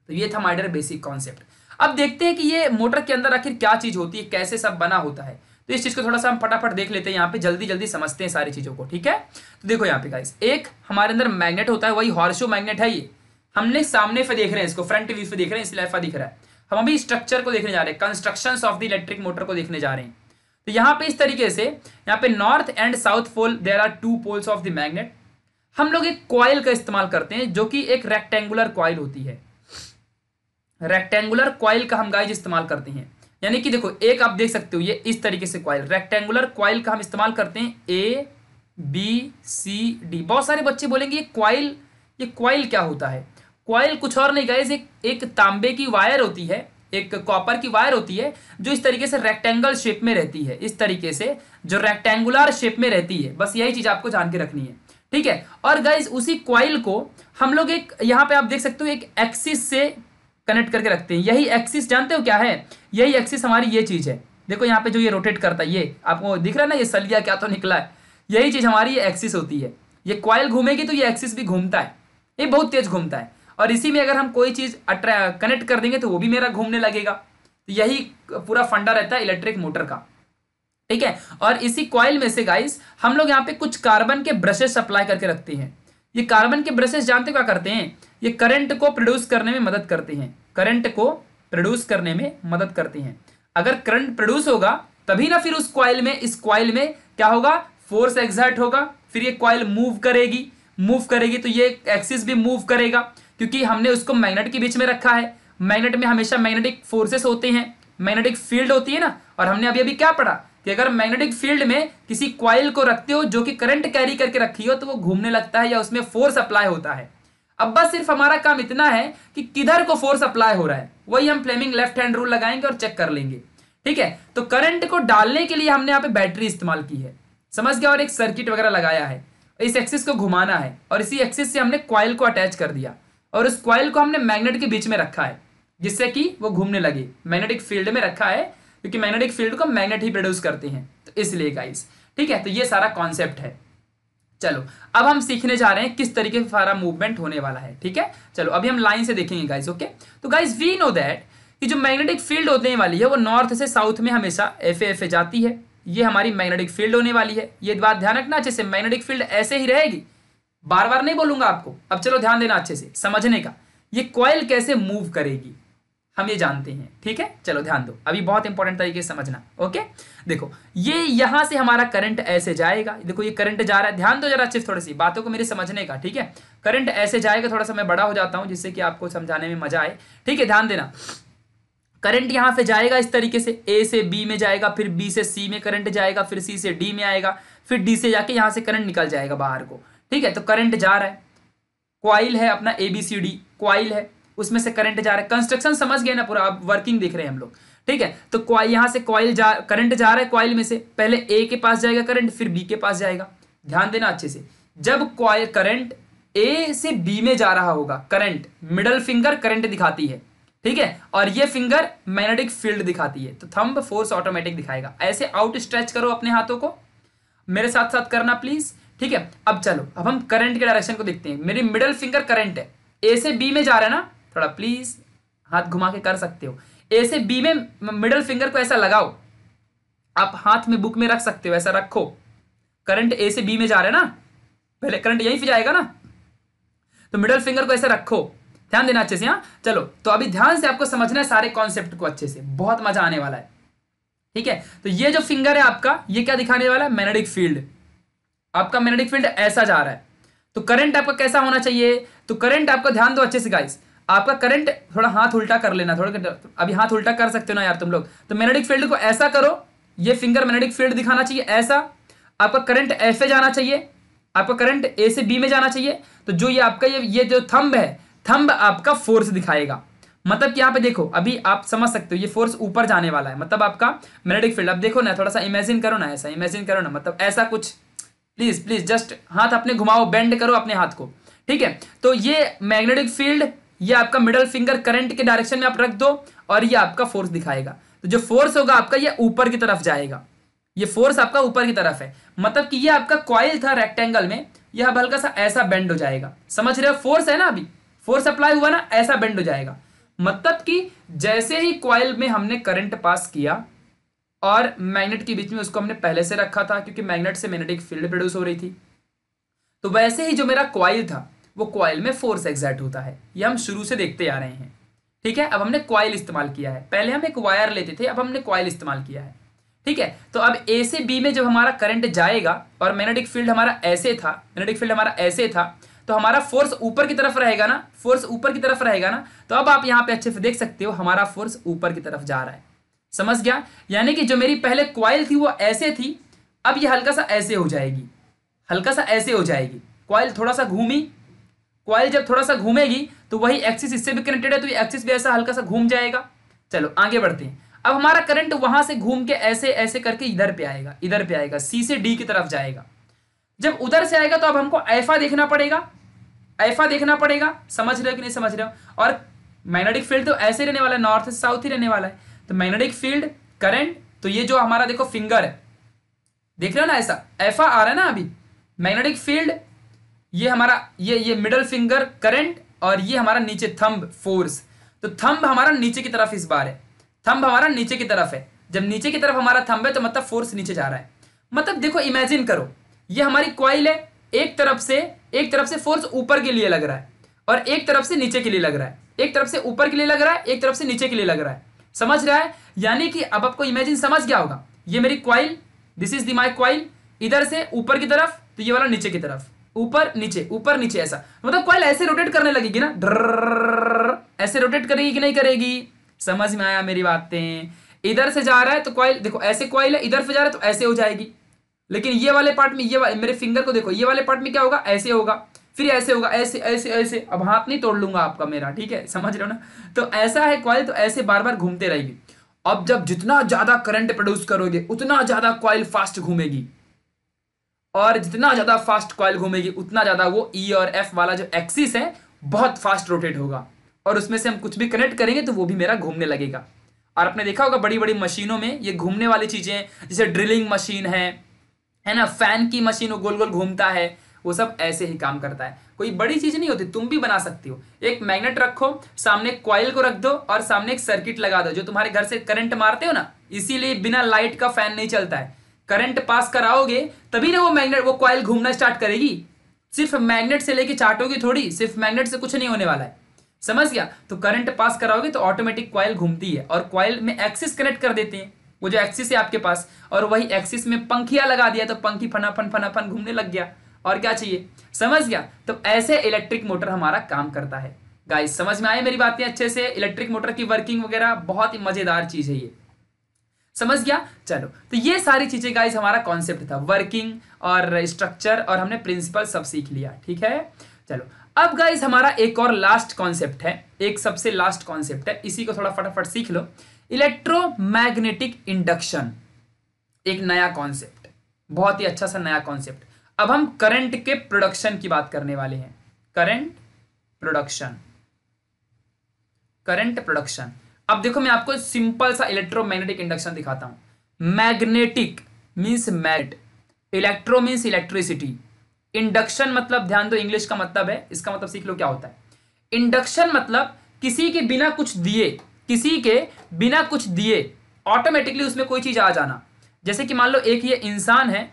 तो ये था माइडर बेसिक कॉन्सेप्ट अब देखते हैं कि ये मोटर के अंदर आखिर क्या चीज होती है कैसे सब बना होता है तो इस चीज को थोड़ा सा हम फटाफट देख लेते हैं यहाँ पे जल्दी जल्दी समझते हैं सारी चीजों को ठीक है तो देखो यहाँ पे गाइस एक हमारे अंदर मैग्नेट होता है वही हॉर्शो मैग्नेट है ये हमने सामने पे देख रहे हैं इसको फ्रंट व्यू पे देख रहे हैं इसलिए ऐसा दिख रहा है हम अभी स्ट्रक्चर को देखने जा रहे हैं construction of the electric motor को देखने जा रहे हैं तो यहाँ पे इस तरीके से यहाँ पे north and south pole there are two poles of the magnet हम लोग एक क्वाइल का इस्तेमाल करते हैं जो कि एक रेक्टेंगुलर क्वाइल होती है रेक्टेंगुलर क्वाइल का हम गाइज इस्तेमाल करते हैं यानी कि देखो एक आप देख सकते हो ये इस तरीके से क्वाइल रेक्टेंगुलर क्वाइल का हम इस्तेमाल करते हैं ए बी सी डी बहुत सारे बच्चे बोलेंगे ये क्वाइल ये क्वाइल क्या होता है क्वाइल कुछ और नहीं गाइज एक एक तांबे की वायर होती है एक कॉपर की वायर होती है जो इस तरीके से रेक्टेंगल शेप में रहती है इस तरीके से जो रेक्टेंगुलर शेप में रहती है बस यही चीज़ आपको जान के रखनी है ठीक है और गाइज उसी क्वाइल को हम लोग एक यहाँ पे आप देख सकते हो एक एक्सिस से कनेक्ट करके रखते हैं यही एक्सिस जानते हो क्या है यही एक्सिस हमारी ये चीज़ है देखो यहाँ पे जो ये रोटेट करता है ये आपको दिख रहा है ना ये सलिया क्या तो निकला है यही चीज़ हमारी ये एक्सिस होती है ये क्वाइल घूमेगी तो ये एक्सिस भी घूमता है ये बहुत तेज घूमता है और इसी में अगर हम कोई चीज़ कनेक्ट कर देंगे तो वो भी मेरा घूमने लगेगा तो यही पूरा फंडा रहता है इलेक्ट्रिक मोटर का ठीक है और इसी कॉयल में से गाइस हम लोग यहाँ पे कुछ कार्बन के ब्रशेस अप्लाई करके रखते हैं ये कार्बन के ब्रशेस जानते क्या करते हैं ये करंट को प्रोड्यूस करने में मदद करते हैं करंट को प्रोड्यूस करने में मदद करते हैं अगर करंट प्रोड्यूस होगा तभी ना फिर उस क्वाइल में इस क्वाइल में क्या होगा फोर्स एग्जर्ट होगा फिर ये क्वाइल मूव करेगी मूव करेगी तो ये एक्सिस भी मूव करेगा क्योंकि हमने उसको मैग्नेट के बीच में रखा है मैग्नेट में हमेशा मैग्नेटिक फोर्सेस होते हैं मैग्नेटिक फील्ड होती है ना और हमने अभी अभी क्या पढ़ा कि अगर मैग्नेटिक फील्ड में किसी क्वाइल को रखते हो जो कि करंट कैरी करके रखी हो तो वो घूमने लगता है या उसमें फोर्स अप्लाई होता है अब बस सिर्फ हमारा काम इतना है कि किधर को फोर्स अप्लाई हो रहा है वही हम फ्लेमिंग लेफ्ट हैंड रूल लगाएंगे और चेक कर लेंगे ठीक है तो करंट को डालने के लिए हमने यहाँ पे बैटरी इस्तेमाल की है समझ गया और एक सर्किट वगैरह लगाया है इस एक्सिस को घुमाना है और इसी एक्सिस से हमने क्वाइल को अटैच कर दिया और उस क्वाइल को हमने मैग्नेट के बीच में रखा है जिससे कि वो घूमने लगे मैग्नेटिक फील्ड में रखा है क्योंकि मैग्नेटिक फील्ड को मैग्नेट ही प्रोड्यूस करते हैं तो इसलिए गाइस ठीक है तो ये सारा कॉन्सेप्ट है चलो अब हम सीखने जा रहे हैं किस तरीके से सारा मूवमेंट होने वाला है ठीक है चलो अभी हम लाइन से देखेंगे गाइस ओके तो गाइज वी नो दैट कि जो मैग्नेटिक फील्ड होने वाली है वो नॉर्थ से साउथ में हमेशा एफ एफ जाती है ये हमारी मैग्नेटिक फील्ड होने वाली है ये बात ध्यान रखना अच्छे से मैग्नेटिक फील्ड ऐसे ही रहेगी बार बार नहीं बोलूंगा आपको अब चलो ध्यान देना अच्छे से समझने का ये कॉयल कैसे मूव करेगी हम ये जानते हैं ठीक है चलो ध्यान दो अभी बहुत इंपॉर्टेंट तरीके से समझना ओके देखो ये यहां से हमारा करंट ऐसे जाएगा देखो ये करंट जा रहा है ध्यान दो जरा अच्छे थोड़ी सी बातों को मेरे समझने का ठीक है करंट ऐसे जाएगा थोड़ा सा मैं बड़ा हो जाता हूं जिससे कि आपको समझाने में मजा आए ठीक है ध्यान देना करंट यहां से जाएगा इस तरीके से ए से बी में जाएगा फिर बी से सी में करंट जाएगा फिर सी से डी में आएगा फिर डी से जाके यहां से करंट निकल जाएगा बाहर को ठीक है तो करंट जा रहा है क्वाइल है अपना A B C D coil है उसमें से करंट जा रहा है कंस्ट्रक्शन समझ गए ना पूरा आप वर्किंग देख रहे हैं हम लोग ठीक है तो यहां से कॉइल जा करंट जा रहा है कॉइल में से पहले ए के पास जाएगा करंट फिर बी के पास जाएगा ध्यान देना अच्छे से जब कॉयल करंट ए से बी में जा रहा होगा करंट मिडल फिंगर करंट दिखाती है ठीक है और ये फिंगर मैग्नेटिक फील्ड दिखाती है तो थंब फोर्स ऑटोमेटिक दिखाएगा ऐसे आउट स्ट्रेच करो अपने हाथों को मेरे साथ साथ करना प्लीज ठीक है अब चलो अब हम करंट के डायरेक्शन को देखते हैं मेरी मिडल फिंगर करंट है ए से बी में जा रहा है ना थोड़ा प्लीज हाथ घुमा के कर सकते हो ऐसे बी में मिडल फिंगर को ऐसा लगाओ आप हाथ में बुक में रख सकते हो ऐसा रखो करंट ए से बी में जा रहे ना पहले करंट यहीं पर जाएगा ना तो मिडल फिंगर को ऐसे रखो ध्यान देना अच्छे से हाँ चलो तो अभी ध्यान से आपको समझना है सारे कॉन्सेप्ट को अच्छे से बहुत मजा आने वाला है ठीक है तो ये जो फिंगर है आपका ये क्या दिखाने वाला है मैग्नेटिक फील्ड आपका मैग्नेटिक फील्ड ऐसा जा रहा है तो करंट आपका कैसा होना चाहिए तो करंट आपका ध्यान दो अच्छे से गाइस आपका करंट थोड़ा हाथ उल्टा कर लेना थोड़ा अभी हाथ उल्टा कर सकते हो ना यार तुम लोग तो मैग्नेटिक फील्ड को ऐसा करो ये फिंगर मैग्नेटिक फील्ड दिखाना चाहिए ऐसा आपका करंट ऐसे जाना चाहिए आपका करंट ए से बी में जाना चाहिए तो जो ये आपका ये ये जो थंब है थंब आपका फोर्स दिखाएगा मतलब कि यहाँ पे देखो अभी आप समझ सकते हो ये फोर्स ऊपर जाने वाला है मतलब आपका मैग्नेटिक फील्ड अब देखो ना थोड़ा सा इमेजिन करो ना ऐसा इमेजिन करो ना मतलब ऐसा कुछ प्लीज प्लीज जस्ट हाथ अपने घुमाओ बेंड करो अपने हाथ को ठीक है तो ये मैग्नेटिक फील्ड ये आपका मिडल फिंगर करंट के डायरेक्शन में आप रख दो और ये आपका फोर्स दिखाएगा तो जो फोर्स होगा आपका ये ऊपर की तरफ जाएगा ये फोर्स आपका ऊपर की तरफ है मतलब कि ये आपका कॉयल था रेक्टेंगल में यह हल्का सा ऐसा बेंड हो जाएगा समझ रहे हो फोर्स है ना अभी फोर्स अप्लाई हुआ ना ऐसा बेंड हो जाएगा मतलब कि जैसे ही कॉयल में हमने करंट पास किया और मैग्नेट के बीच में उसको हमने पहले से रखा था क्योंकि मैग्नेट से मैग्नेटिक फील्ड प्रोड्यूस हो रही थी तो वैसे ही जो मेरा कॉयल था वो कॉयल में फोर्स एग्जैक्ट होता है ये हम शुरू से देखते आ रहे हैं ठीक है अब हमने कॉयल इस्तेमाल किया है पहले हम एक वायर लेते थे अब हमने कॉयल इस्तेमाल किया है ठीक है तो अब ए से बी में जब हमारा करंट जाएगा और मैग्नेटिक फील्ड हमारा ऐसे था मैग्नेटिक फील्ड हमारा ऐसे था तो हमारा फोर्स ऊपर की तरफ रहेगा ना फोर्स ऊपर की तरफ रहेगा ना तो अब आप यहाँ पे अच्छे से देख सकते हो हमारा फोर्स ऊपर की तरफ जा रहा है समझ गया यानी कि जो मेरी पहले क्वाइल थी वो ऐसे थी अब ये हल्का सा ऐसे हो जाएगी हल्का सा ऐसे हो जाएगी क्वाइल थोड़ा सा घूमी क्वाइल जब थोड़ा सा घूमेगी तो वही एक्सिस इससे भी कनेक्टेड है तो एक्सिस भी ऐसा हल्का सा घूम जाएगा चलो आगे बढ़ते हैं अब हमारा करंट वहां से घूम के ऐसे ऐसे करके इधर पे आएगा इधर पे आएगा सी से डी की तरफ जाएगा जब उधर से आएगा तो अब हमको एफा देखना पड़ेगा एफा देखना पड़ेगा समझ रहे हो कि नहीं समझ रहे हो और मैग्नेटिक फील्ड तो ऐसे रहने वाला है नॉर्थ से साउथ ही रहने वाला है तो मैग्नेटिक फील्ड करंट तो ये जो हमारा देखो फिंगर है देख रहे हो ना ऐसा एफा आ रहा है ना अभी मैग्नेटिक फील्ड ये हमारा ये ये मिडल फिंगर करंट और ये हमारा नीचे थंब फोर्स तो थंब हमारा नीचे की तरफ इस बार है थंब हमारा नीचे की तरफ है जब नीचे की तरफ हमारा थंब है तो मतलब फोर्स नीचे जा रहा है मतलब देखो इमेजिन करो ये हमारी क्वाइल है एक तरफ से एक तरफ से फोर्स ऊपर के लिए लग रहा है और एक तरफ से नीचे के लिए लग रहा है एक तरफ से ऊपर के लिए लग रहा है एक तरफ से नीचे के लिए लग रहा है समझ रहा है यानी कि अब आपको इमेजिन समझ गया होगा ये मेरी coil this is the my coil इधर से ऊपर की तरफ तो ये वाला नीचे की तरफ ऊपर नीचे ऊपर नीचे ऐसा मतलब कॉइल ऐसे रोटेट करने लगेगी ना ऐसे रोटेट करेगी कि नहीं करेगी समझ में आया मेरी बातें इधर से जा रहा है तो कॉइल देखो ऐसे कॉइल है इधर से जा रहा है तो ऐसे हो जाएगी लेकिन ये वाले पार्ट में ये वाले मेरे फिंगर को देखो ये वाले पार्ट में क्या होगा ऐसे होगा फिर ऐसे होगा ऐसे ऐसे ऐसे अब हाथ नहीं तोड़ लूंगा आपका मेरा ठीक है समझ रहे हो ना तो ऐसा है कॉइल तो ऐसे बार बार घूमते रहेगी अब जब जितना ज्यादा करंट प्रोड्यूस करोगे उतना ज्यादा कॉइल फास्ट घूमेगी और जितना ज़्यादा फास्ट कॉयल घूमेगी उतना ज़्यादा वो ई e और एफ वाला जो एक्सिस है बहुत फास्ट रोटेट होगा और उसमें से हम कुछ भी कनेक्ट करेंगे तो वो भी मेरा घूमने लगेगा और आपने देखा होगा बड़ी बड़ी मशीनों में ये घूमने वाली चीज़ें जैसे ड्रिलिंग मशीन है है ना फैन की मशीन वो गोल गोल घूमता है वो सब ऐसे ही काम करता है कोई बड़ी चीज़ नहीं होती तुम भी बना सकती हो एक मैग्नेट रखो सामने कॉयल को रख दो और सामने एक सर्किट लगा दो जो तुम्हारे घर से करंट मारते हो ना इसीलिए बिना लाइट का फैन नहीं चलता है करंट पास कराओगे तभी ना वो मैग्नेट वो कॉयल घूमना स्टार्ट करेगी सिर्फ मैग्नेट से लेके चाटोगे थोड़ी सिर्फ मैग्नेट से कुछ नहीं होने वाला है समझ गया तो करंट पास कराओगे तो ऑटोमेटिक क्वाइल घूमती है और क्वाइल में एक्सिस कनेक्ट कर देते हैं वो जो एक्सिस है आपके पास और वही एक्सिस में पंखिया लगा दिया तो पंखी फनाफन फनाफन घूमने लग गया और क्या चाहिए समझ गया तो ऐसे इलेक्ट्रिक मोटर हमारा काम करता है गाइस समझ में आए मेरी बातें अच्छे से इलेक्ट्रिक मोटर की वर्किंग वगैरह बहुत ही मजेदार चीज है ये समझ गया चलो तो ये सारी चीज़ें गाइज हमारा कॉन्सेप्ट था वर्किंग और स्ट्रक्चर और हमने प्रिंसिपल सब सीख लिया ठीक है चलो अब गाइज हमारा एक और लास्ट कॉन्सेप्ट है एक सबसे लास्ट कॉन्सेप्ट है इसी को थोड़ा फटाफट सीख लो इलेक्ट्रोमैग्नेटिक इंडक्शन एक नया कॉन्सेप्ट बहुत ही अच्छा सा नया कॉन्सेप्ट अब हम करंट के प्रोडक्शन की बात करने वाले हैं करंट प्रोडक्शन करंट प्रोडक्शन अब देखो मैं आपको सिंपल सा इलेक्ट्रोमैग्नेटिक इंडक्शन दिखाता हूं magnetic means mat electro means electricity induction मतलब ध्यान दो इंग्लिश का मतलब है इसका मतलब सीख लो क्या होता है इंडक्शन मतलब किसी के बिना कुछ दिए किसी के बिना कुछ दिए ऑटोमेटिकली उसमें कोई चीज़ आ जाना जैसे कि मान लो एक ये इंसान है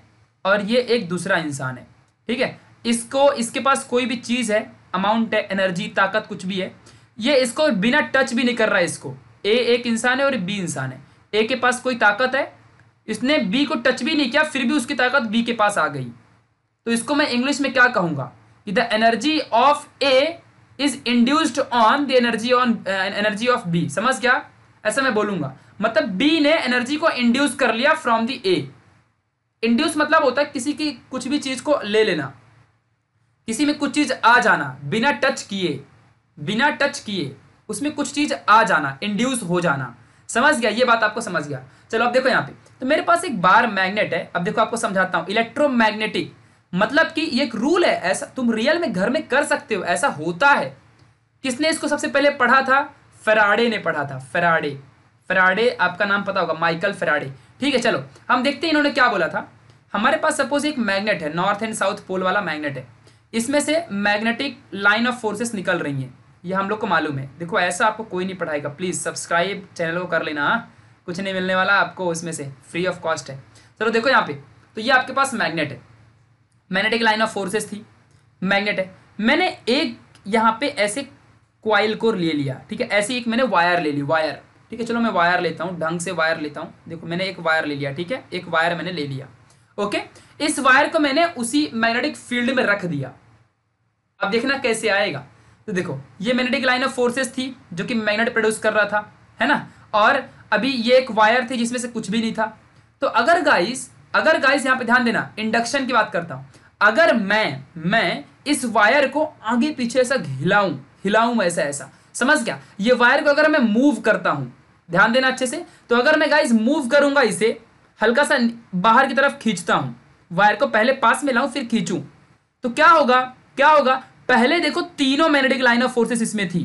और ये एक दूसरा इंसान है ठीक है इसको इसके पास कोई भी चीज़ है अमाउंट है एनर्जी ताकत कुछ भी है ये इसको बिना टच भी नहीं कर रहा है इसको ए एक इंसान है और बी इंसान है ए के पास कोई ताकत है इसने बी को टच भी नहीं किया फिर भी उसकी ताकत बी के पास आ गई तो इसको मैं इंग्लिश में क्या कहूँगा कि the energy of A is induced on the energy on energy of B समझ गया ऐसा मैं बोलूंगा मतलब बी ने एनर्जी को इंड्यूस कर लिया फ्रॉम द ए इंड्यूस मतलब होता है किसी की कुछ भी चीज़ को ले लेना किसी में कुछ चीज़ आ जाना बिना टच किए बिना टच किए उसमें कुछ चीज आ जाना इंड्यूस हो जाना समझ गया ये बात आपको समझ गया चलो अब देखो यहाँ पे तो मेरे पास एक बार मैग्नेट है अब देखो आपको समझाता हूँ इलेक्ट्रोमैग्नेटिक मतलब कि ये एक रूल है ऐसा तुम रियल में घर में कर सकते हो ऐसा होता है किसने इसको सबसे पहले पढ़ा था फराडे ने पढ़ा था फराडे फराडे आपका नाम पता होगा माइकल फराडे ठीक है चलो हम देखते हैं इन्होंने क्या बोला था हमारे पास सपोज एक मैग्नेट है नॉर्थ एंड साउथ पोल वाला मैग्नेट है इसमें से मैग्नेटिक लाइन ऑफ फोर्सेस निकल रही है ये हम लोग को मालूम है देखो ऐसा आपको कोई नहीं पढ़ाएगा प्लीज़ सब्सक्राइब चैनल को कर लेना कुछ नहीं मिलने वाला आपको उसमें से फ्री ऑफ कॉस्ट है चलो देखो यहाँ पे तो ये आपके पास मैग्नेट है मैग्नेटिक लाइन ऑफ फोर्सेस थी मैग्नेट है मैंने एक यहाँ पे ऐसे क्वाइल को ले लिया ठीक है ऐसी एक मैंने वायर ले ली वायर ठीक है चलो मैं वायर लेता हूँ ढंग से वायर लेता हूँ देखो मैंने एक वायर ले लिया ठीक है एक वायर मैंने ले लिया ओके इस वायर को मैंने उसी मैग्नेटिक फील्ड में रख दिया अब देखना कैसे आएगा तो देखो ये मैग्नेटिक लाइन ऑफ फोर्सेस थी जो कि मैग्नेट प्रोड्यूस कर रहा था है ना और अभी ये एक वायर थी जिसमें से कुछ भी नहीं था तो अगर गाइस अगर गाइस यहां पे ध्यान देना इंडक्शन की बात करता हूं अगर मैं मैं इस वायर को आगे पीछे ऐसा हिलाऊं हिलाऊं ऐसा ऐसा समझ गया ये वायर को अगर मैं मूव करता हूं ध्यान देना अच्छे से तो अगर मैं गाइस मूव करूंगा इसे हल्का सा बाहर की तरफ खींचता हूं वायर को पहले पास में लाऊं फिर खींचूं तो क्या होगा क्या होगा पहले देखो तीनों मैग्नेटिक लाइन ऑफ फोर्सेस इसमें थी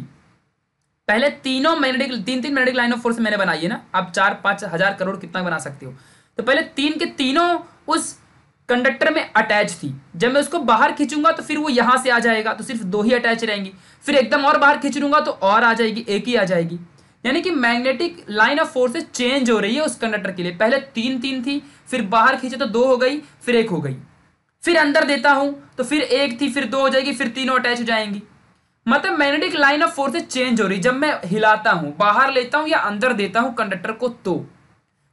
पहले तीनों मैग्नेटिक तीन तीन मैग्नेटिक लाइन ऑफ फोर्स मैंने बनाई है ना आप चार पांच हजार करोड़ कितना बना सकते हो तो पहले तीन के तीनों उस कंडक्टर में अटैच थी जब मैं उसको बाहर खींचूंगा तो फिर वो यहां से आ जाएगा तो सिर्फ दो ही अटैच रहेंगी फिर एकदम और बाहर खींच लूंगा तो और आ जाएगी एक ही आ जाएगी यानी कि magnetic line of forces change हो रही है उस कंडक्टर के लिए पहले तीन तीन थी फिर बाहर खींचे तो दो हो गई फिर एक हो गई फिर अंदर देता हूं तो फिर एक थी फिर दो हो जाएगी फिर तीनों अटैच हो जाएंगी मतलब magnetic line of force change हो रही जब मैं हिलाता हूं बाहर लेता हूं या अंदर देता हूं कंडक्टर को तो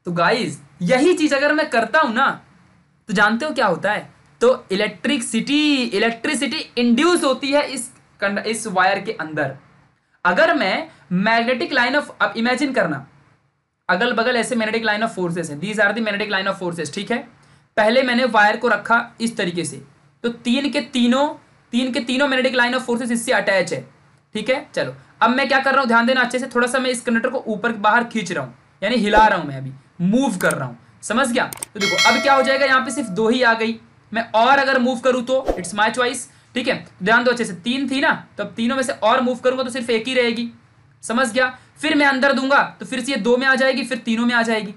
तो गाइज यही चीज़ अगर मैं करता हूं ना तो जानते हो क्या होता है तो इलेक्ट्रिकसिटी इलेक्ट्रिसिटी इंड्यूस होती है इस इस वायर के अंदर अगर मैं मैग्नेटिक लाइन ऑफ अब इमेजिन करना अगल बगल ऐसे मैग्नेटिक लाइन ऑफ फोर्सेस है these are the magnetic line of forces ठीक है पहले मैंने वायर को रखा इस तरीके से तो तीन के तीनों तीन के तीनों मैग्नेटिक लाइन ऑफ फोर्सेस इससे अटैच है ठीक है चलो अब मैं क्या कर रहा हूं ध्यान देना अच्छे से थोड़ा सा मैं इस कंडक्टर को ऊपर बाहर खींच रहा हूं यानी हिला रहा हूं मैं अभी मूव कर रहा हूं समझ गया तो देखो अब क्या हो जाएगा यहाँ पे सिर्फ दो ही आ गई मैं और अगर मूव करूं तो इट्स माई चॉइस ठीक है ध्यान दो अच्छे से तीन थी ना तो अब तीनों में से और मूव करूंगा तो सिर्फ एक ही रहेगी समझ गया फिर मैं अंदर दूंगा तो फिर से ये दो में आ जाएगी फिर तीनों में आ जाएगी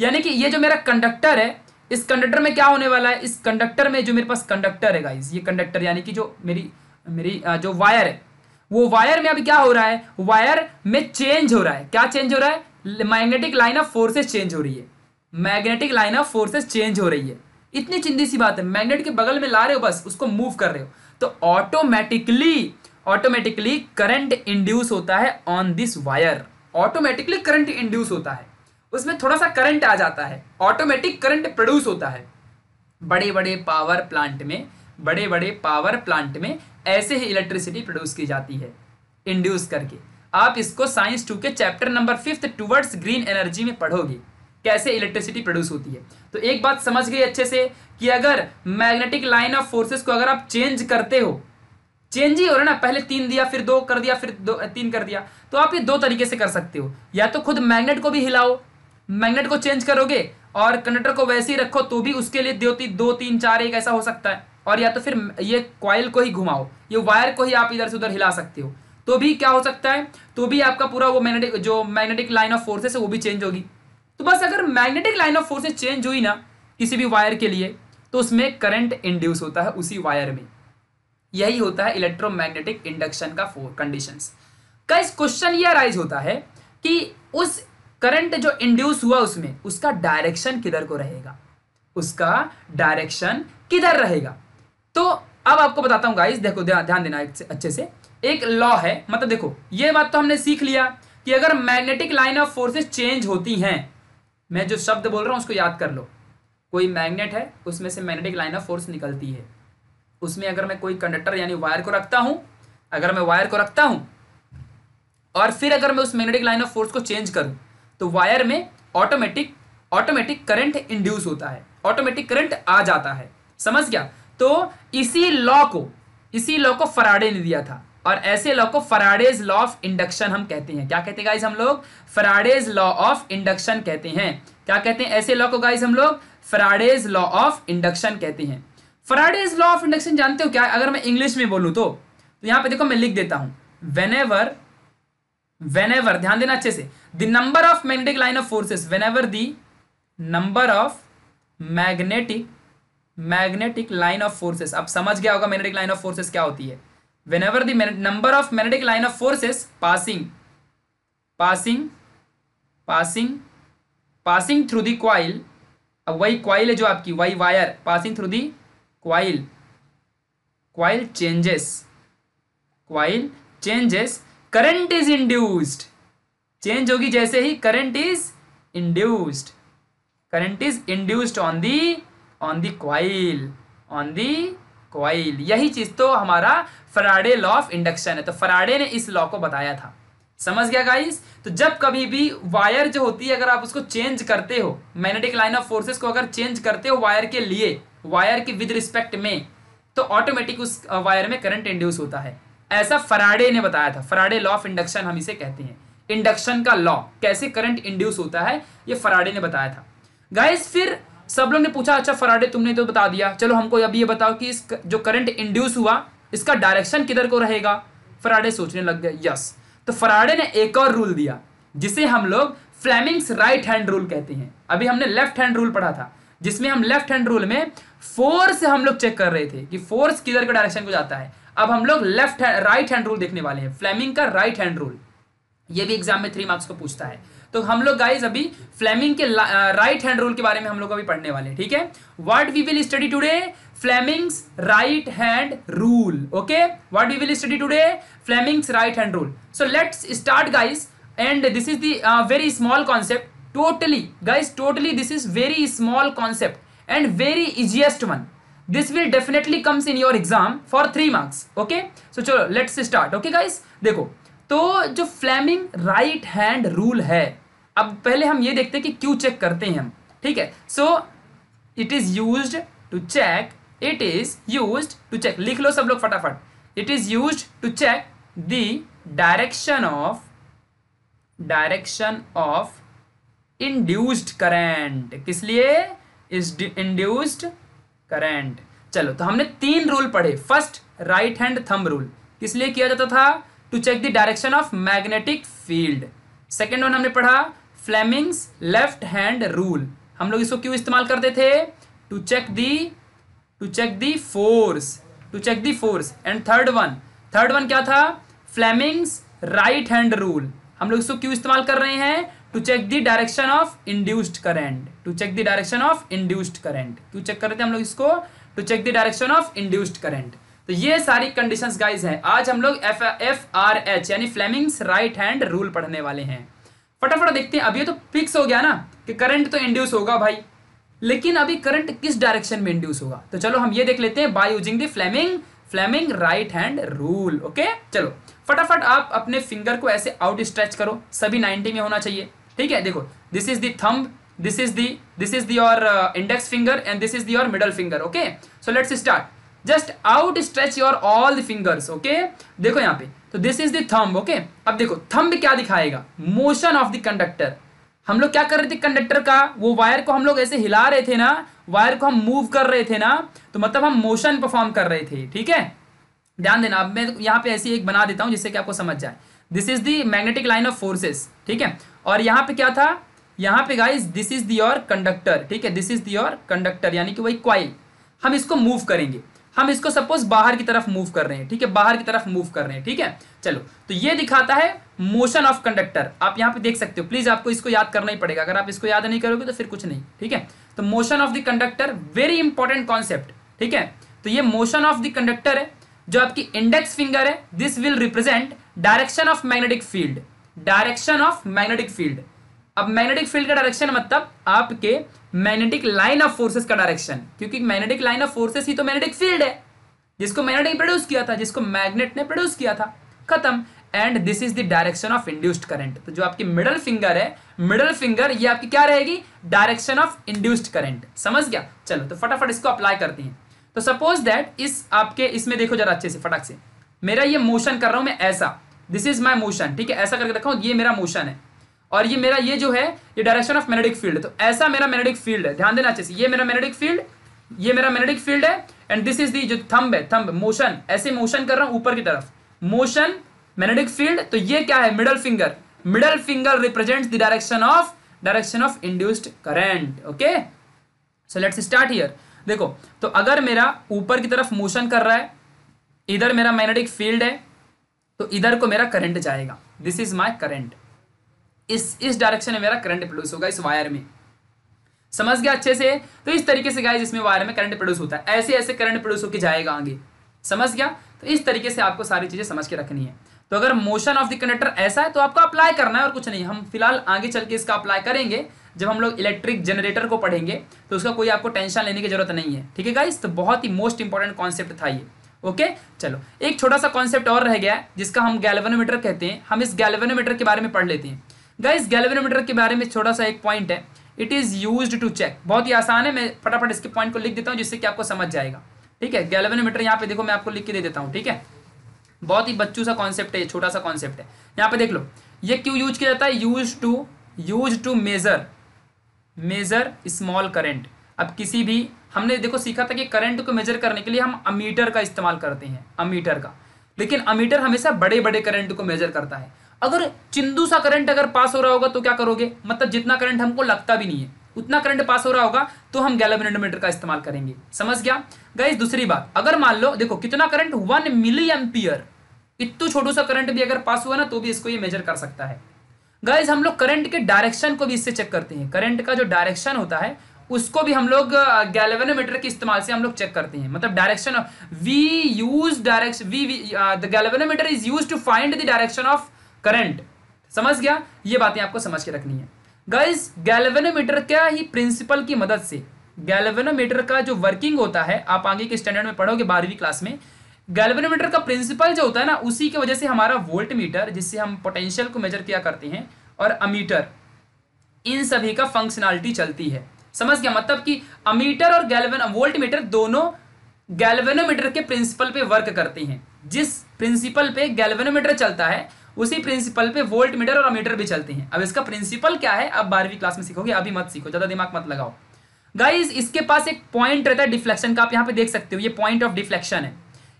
यानी कि ये जो मेरा कंडक्टर है इस कंडक्टर में क्या होने वाला है इस कंडक्टर में जो मेरे पास कंडक्टर है गाइज ये कंडक्टर यानी कि जो मेरी मेरी जो वायर है वो वायर में अभी क्या हो रहा है वायर में चेंज हो रहा है क्या चेंज हो रहा है magnetic line of forces change हो रही है magnetic line of forces change हो रही है इतनी चिंदी सी बात है मैग्नेट के बगल में ला रहे हो बस उसको मूव कर रहे हो तो ऑटोमेटिकली ऑटोमेटिकली करंट इंड्यूस होता है on this wire automatically current induce होता है उसमें थोड़ा सा करंट आ जाता है ऑटोमेटिक करंट प्रोड्यूस होता है बड़े बड़े पावर प्लांट में बड़े बड़े पावर प्लांट में ऐसे ही इलेक्ट्रिसिटी प्रोड्यूस की जाती है इंड्यूस करके आप इसको साइंस टू के chapter number fifth towards green energy में पढ़ोगे कैसे इलेक्ट्रिसिटी प्रोड्यूस होती है तो एक बात समझ गई अच्छे से कि अगर मैग्नेटिक लाइन ऑफ फोर्सेस को अगर आप चेंज करते हो चेंज ही हो रहा ना पहले तीन दिया फिर दो कर दिया फिर दो तीन कर दिया तो आप ये दो तरीके से कर सकते हो या तो खुद मैग्नेट को भी हिलाओ मैग्नेट को चेंज करोगे और कंडक्टर को वैसे ही रखो तो भी उसके लिए दो तीन दो तीन चार एक ऐसा हो सकता है और या तो फिर ये क्वाइल को ही घुमाओ ये वायर को ही आप इधर से उधर हिला सकते हो तो भी क्या हो सकता है तो भी आपका पूरा वो मैग्नेटिक जो मैग्नेटिक लाइन ऑफ फोर्सेस है वो भी चेंज होगी तो बस अगर magnetic line of forces change हुई ना किसी भी वायर के लिए तो उसमें करंट इंड्यूस होता है उसी वायर में यही होता है इलेक्ट्रोमैग्नेटिक इंडक्शन का फोर कंडीशन का इस क्वेश्चन ये अराइज होता है कि उस करंट जो इंड्यूस हुआ उसमें उसका डायरेक्शन किधर को रहेगा उसका डायरेक्शन किधर रहेगा तो अब आपको बताता हूँ गाइस देखो ध्यान देना अच्छे से एक लॉ है मतलब देखो ये बात तो हमने सीख लिया कि अगर magnetic line of forces change होती हैं मैं जो शब्द बोल रहा हूँ उसको याद कर लो कोई मैग्नेट है उसमें से मैग्नेटिक लाइन ऑफ फोर्स निकलती है उसमें अगर मैं कोई कंडक्टर यानी वायर को रखता हूँ अगर मैं वायर को रखता हूँ और फिर अगर मैं उस मैग्नेटिक लाइन ऑफ फोर्स को चेंज करूँ तो वायर में ऑटोमेटिक ऑटोमेटिक करंट इंड्यूस होता है ऑटोमेटिक करंट आ जाता है समझ गया तो इसी लॉ को इसी लॉ को फराडे ने दिया था और ऐसे लॉ को फराडेज लॉ ऑफ इंडक्शन हम कहते हैं क्या कहते हैं हम लोग फराडेज लॉ ऑफ इंडक्शन कहते हैं क्या कहते हैं ऐसे लॉ को गाइस हम लोग फराडेज लॉ ऑफ इंडक्शन कहते हैं फराडेज लॉ ऑफ इंडक्शन जानते हो क्या अगर मैं इंग्लिश में बोलूं तो, तो यहां पे देखो मैं लिख देता हूं वेन एवर वेन एवर ध्यान देना अच्छे से the number of magnetic line of forces whenever the number of magnetic magnetic line of forces अब समझ गया होगा मैग्नेटिक लाइन ऑफ फोर्सेस क्या होती है whenever number of magnetic line of forces passing passing passing passing through the coil अब वही coil है जो आपकी वही wire passing through the coil coil changes coil changes current is induced change होगी जैसे ही current is induced current is induced on the on the coil on the coil यही चीज तो हमारा फराडे लॉ ऑफ इंडक्शन है तो Faraday ने इस लॉ को बताया था समझ गया गाइस तो जब कभी भी वायर जो होती है अगर आप उसको चेंज करते हो मैग्नेटिक लाइन ऑफ फोर्सेस को अगर चेंज करते हो वायर के लिए वायर के विद रिस्पेक्ट में तो ऑटोमेटिक उस वायर uh, में करंट इंड्यूस होता है ऐसा फराडे ने बताया था फराडे लॉ ऑफ इंडक्शन हम इसे कहते हैं इंडक्शन का लॉ कैसे करंट इंड्यूस होता है ये फराडे ने बताया था गाइस फिर सब लोग ने पूछा अच्छा फराडे तुमने तो बता दिया चलो हमको अब ये बताओ कि इस जो करंट इंड्यूस हुआ इसका डायरेक्शन किधर को रहेगा फराडे सोचने लग गए यस तो फराडे ने एक और रूल दिया जिसे हम लोग फ्लैमिंग्स राइट हैंड रूल कहते हैं अभी हमने लेफ्ट हैंड रूल पढ़ा था जिसमें हम लेफ्ट हैंड रूल में फोर्स हम लोग चेक कर रहे थे कि फोर्स किधर का डायरेक्शन को जाता है अब हम लोग लेफ्ट राइट हैंड रूल देखने वाले हैं फ्लैमिंग का राइट हैंड रूल ये भी एग्जाम में थ्री मार्क्स को पूछता है तो हम लोग गाइज अभी फ्लेमिंग के राइट हैंड रूल के बारे में हम लोग अभी पढ़ने वाले हैं ठीक है what we will study today Fleming's right hand rule okay what we will study today Fleming's right hand rule so let's start guys and this is the very small concept totally guys totally this is very small concept and very easiest one this will definitely comes in your exam for three marks okay so चलो let's start okay guys देखो तो जो Fleming right hand rule है अब पहले हम ये देखते हैं कि क्यों चेक करते हैं हम ठीक है so it is use to check it is use to check लिख लो सब लोग फटाफट it is use to check the direction of direction of induced current किस लिए इज इंड्यूस्ड करेंट चलो तो हमने तीन रूल पढ़े first right hand thumb rule किस लिए किया जाता था to check the direction of magnetic field second one हमने पढ़ा फ्लेमिंग्स लेफ्ट हैंड रूल हम लोग इसको क्यों इस्तेमाल करते थे to check the to check the force to check the force and third one third one क्या था फ्लेमिंग्स राइट हैंड रूल हम लोग इसको क्यों इस्तेमाल कर रहे हैं to check the direction of induced current to check the direction of induced current क्यों चेक कर रहे थे हम लोग इसको to check the direction of induced current तो ये सारी कंडीशंस गाइस है आज हम लोग एफ एफ आर एच यानी फ्लेमिंग्स राइट हैंड रूल पढ़ने वाले हैं फटाफट देखते हैं अभी तो फिक्स हो गया ना कि करंट तो इंड्यूस होगा भाई लेकिन अभी करंट किस डायरेक्शन में इंड्यूस होगा तो चलो हम ये देख लेते हैं by using the Fleming Fleming right hand rule okay चलो फटाफट आप अपने फिंगर को ऐसे आउट स्ट्रेच करो सभी नाइनटी में होना चाहिए ठीक है देखो this is the this is the this is the index finger and this is the middle finger okay so let's start just outstretch your all the fingers okay देखो यहां पे तो दिस इज दम्ब ओके अब देखो thumb क्या दिखाएगा motion of the conductor हम लोग क्या कर रहे थे कंडक्टर का वो वायर को हम लोग ऐसे हिला रहे थे ना वायर को हम मूव कर रहे थे ना तो मतलब हम मोशन परफॉर्म कर रहे थे ठीक है ध्यान देना अब मैं यहां पे ऐसी एक बना देता हूं जिससे कि आपको समझ जाए this is the magnetic line of forces ठीक है और यहां पे क्या था यहां पे guys this is the your conductor ठीक है this is the your conductor यानी कि वही क्वाइल हम इसको मूव करेंगे हम इसको सपोज बाहर की तरफ मूव कर रहे हैं ठीक है बाहर की तरफ मूव कर रहे हैं ठीक है चलो तो ये दिखाता है मोशन ऑफ कंडक्टर आप यहां पे देख सकते हो प्लीज आपको इसको याद करना ही पड़ेगा अगर आप इसको याद नहीं करोगे तो फिर कुछ नहीं ठीक है तो motion of the conductor very important concept ठीक है तो ये मोशन ऑफ द कंडक्टर है जो आपकी इंडेक्स फिंगर है this will represent direction of magnetic field direction of magnetic field अब मैग्नेटिक फील्ड का डायरेक्शन मतलब आपके मैग्नेटिक लाइन ऑफ फोर्सेस का डायरेक्शन क्योंकि मैग्नेटिक लाइन ऑफ फोर्सेस ही तो मैग्नेटिक फील्ड है जिसको मैग्नेट ने प्रोड्यूस किया था जिसको मैग्नेट ने प्रोड्यूस किया था खत्म and this is the direction of induced current तो जो आपकी मिडल फिंगर है मिडल फिंगर ये आपकी क्या रहेगी डायरेक्शन ऑफ इंड्यूस्ड करंट समझ गया चलो तो फटाफट इसको अप्लाई करती हैं तो सपोज दैट इस आपके इसमें देखो जरा अच्छे से फटाक से मेरा ये मोशन कर रहा हूं मैं ऐसा दिस इज माई मोशन ठीक है ऐसा करके रखा ये मेरा मोशन है और ये मेरा ये जो है ये डायरेक्शन ऑफ मैग्नेटिक फील्ड तो ऐसा मेरा मैग्नेटिक फील्ड है ध्यान देना अच्छे से ये मेरा मैग्नेटिक फील्ड ये मेरा मैग्नेटिक फील्ड है एंड दिस इज दी जो थंब है थंब मोशन ऐसे मोशन कर रहा हूं ऊपर की तरफ मोशन मैग्नेटिक फील्ड तो ये क्या है middle finger middle finger represents the direction of direction of induced current okay so let's start here देखो तो अगर मेरा ऊपर की तरफ मोशन कर रहा है इधर मेरा मैग्नेटिक फील्ड है तो इधर को मेरा करंट जाएगा दिस इज माय करंट इस इस डायरेक्शन में मेरा करंट प्रोड्यूस होगा इस वायर में समझ गया अच्छे से तो इस तरीके से गाइज इसमें वायर में करंट प्रोड्यूस होता है ऐसे ऐसे करंट प्रोड्यूस होकर जाएगा आगे समझ गया तो इस तरीके से आपको सारी चीज़ें समझ के रखनी है तो अगर मोशन ऑफ द कंडक्टर ऐसा है तो आपको अप्लाई करना है और कुछ नहीं हम फिलहाल आगे चल के इसका अप्लाई करेंगे जब हम लोग इलेक्ट्रिक जनरेटर को पढ़ेंगे तो उसका कोई आपको टेंशन लेने की जरूरत नहीं है ठीक है गाइस तो बहुत ही मोस्ट इंपॉर्टेंट कॉन्सेप्ट था ये ओके चलो एक छोटा सा कॉन्सेप्ट और रह गया है जिसका हम गैल्वेनोमीटर कहते हैं हम इस गैल्वेनोमीटर के बारे में पढ़ लेते हैं गाइस गैल्वेनोमीटर के बारे में छोटा सा एक पॉइंट है it is use to check बहुत ही आसान है मैं फटाफट इसके पॉइंट को लिख देता हूँ जिससे कि आपको समझ जाएगा ठीक है गैल्वेनोमीटर यहाँ पे देखो मैं आपको लिख के दे देता हूँ ठीक है बहुत ही बच्चू सा कॉन्सेप्ट है छोटा सा कॉन्सेप्ट है यहाँ पे देख लो ये क्यों यूज किया जाता है use to use to measure measure small current अब किसी भी हमने देखो सीखा था कि करंट को मेजर करने के लिए हम अमीटर का इस्तेमाल करते हैं अमीटर का लेकिन अमीटर हमेशा बड़े बड़े करंट को मेजर करता है अगर चिंदू सा करंट अगर पास हो रहा होगा तो क्या करोगे मतलब जितना करंट हमको लगता भी नहीं है उतना करंट पास हो रहा होगा तो हम गैलोमीटर का इस्तेमाल करेंगे समझ गया गाइज दूसरी बात अगर मान लो देखो कितना करंट वन मिली एम्पियर इतना छोटू सा करंट भी अगर पास हुआ ना तो भी इसको ये मेजर कर सकता है गाइज हम लोग करंट के डायरेक्शन को भी इससे चेक करते हैं करंट का जो डायरेक्शन होता है उसको भी हम लोग गैलेवेनोमीटर के इस्तेमाल से हम लोग चेक करते हैं मतलब direction we use direction we the galvanometer is use to find the direction of current समझ गया ये बातें आपको समझ के रखनी है गाइस गैल्वेनोमीटर क्या ही प्रिंसिपल की मदद से गैल्वेनोमीटर का जो वर्किंग होता है आप आगे के स्टैंडर्ड में पढ़ोगे बारहवीं क्लास में गैल्वेनोमीटर का प्रिंसिपल जो होता है ना उसी की वजह से हमारा वोल्ट मीटर जिससे हम पोटेंशियल को मेजर किया करते हैं और अमीटर इन सभी का फंक्शनैलिटी चलती है समझ गया मतलब कि अमीटर और गैल्वेन वोल्ट मीटर दोनों गैल्वेनोमीटर के प्रिंसिपल पे वर्क करते हैं जिस प्रिंसिपल पे गैल्वेनोमीटर चलता है उसी प्रिंसिपल पे वोल्ट मीटर और अमीटर भी चलते हैं अब इसका प्रिंसिपल क्या है अब बारहवीं क्लास में सीखोगे अभी मत सीखो ज़्यादा दिमाग मत लगाओ गाइज इसके पास एक पॉइंट रहता है डिफ्लेक्शन का आप यहाँ पे देख सकते हो ये पॉइंट ऑफ डिफ्लेक्शन है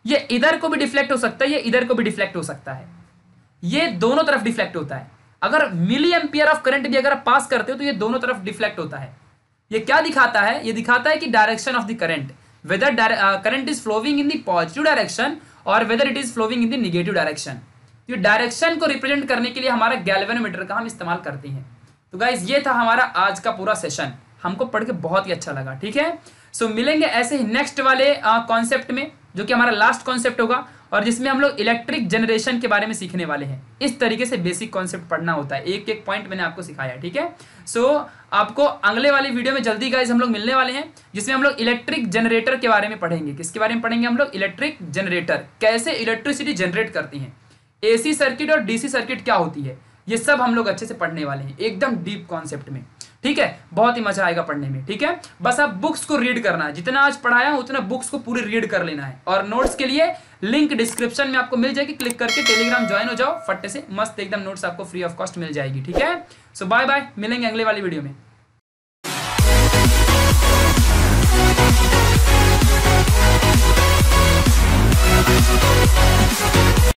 ये इधर को भी डिफ्लेक्ट हो सकता है ये इधर को भी डिफ्लेक्ट हो सकता है ये दोनों तरफ डिफ्लेक्ट होता है अगर मिली एम्पियर ऑफ करंट भी अगर आप पास करते हो तो ये दोनों तरफ डिफ्लेक्ट होता है ये क्या दिखाता है ये दिखाता है कि direction of the current whether current is flowing in the positive direction और whether it is flowing in the negative direction कि डायरेक्शन को रिप्रेजेंट करने के लिए हमारा गैल्वेनोमीटर का हम इस्तेमाल करते हैं तो गाइज ये था हमारा आज का पूरा सेशन हमको पढ़ के बहुत ही अच्छा लगा ठीक है सो so, मिलेंगे ऐसे ही नेक्स्ट वाले कॉन्सेप्ट में जो कि हमारा लास्ट कॉन्सेप्ट होगा और जिसमें हम लोग इलेक्ट्रिक जनरेशन के बारे में सीखने वाले हैं इस तरीके से बेसिक कॉन्सेप्ट पढ़ना होता है एक एक पॉइंट मैंने आपको सिखाया ठीक है सो so, आपको अगले वाले वीडियो में जल्दी गाइज हम लोग मिलने वाले हैं जिसमें हम लोग इलेक्ट्रिक जनरेटर के बारे में पढ़ेंगे किसके बारे में पढ़ेंगे हम लोग इलेक्ट्रिक जनरेटर कैसे इलेक्ट्रिसिटी जनरेट करती है एसी सर्किट और डीसी सर्किट क्या होती है ये सब हम लोग अच्छे से पढ़ने वाले हैं एकदम डीप कॉन्सेप्ट में ठीक है बहुत ही मजा आएगा पढ़ने में ठीक है बस आप बुक्स को रीड करना है जितना आज पढ़ाया उतना बुक्स को पूरी रीड कर लेना है और नोट्स के लिए लिंक डिस्क्रिप्शन में आपको मिल जाएगी क्लिक करके टेलीग्राम ज्वाइन हो जाओ फट्टे से मस्त एकदम नोट्स आपको फ्री ऑफ कॉस्ट मिल जाएगी ठीक है सो बाय बाय मिलेंगे अगले वाली वीडियो में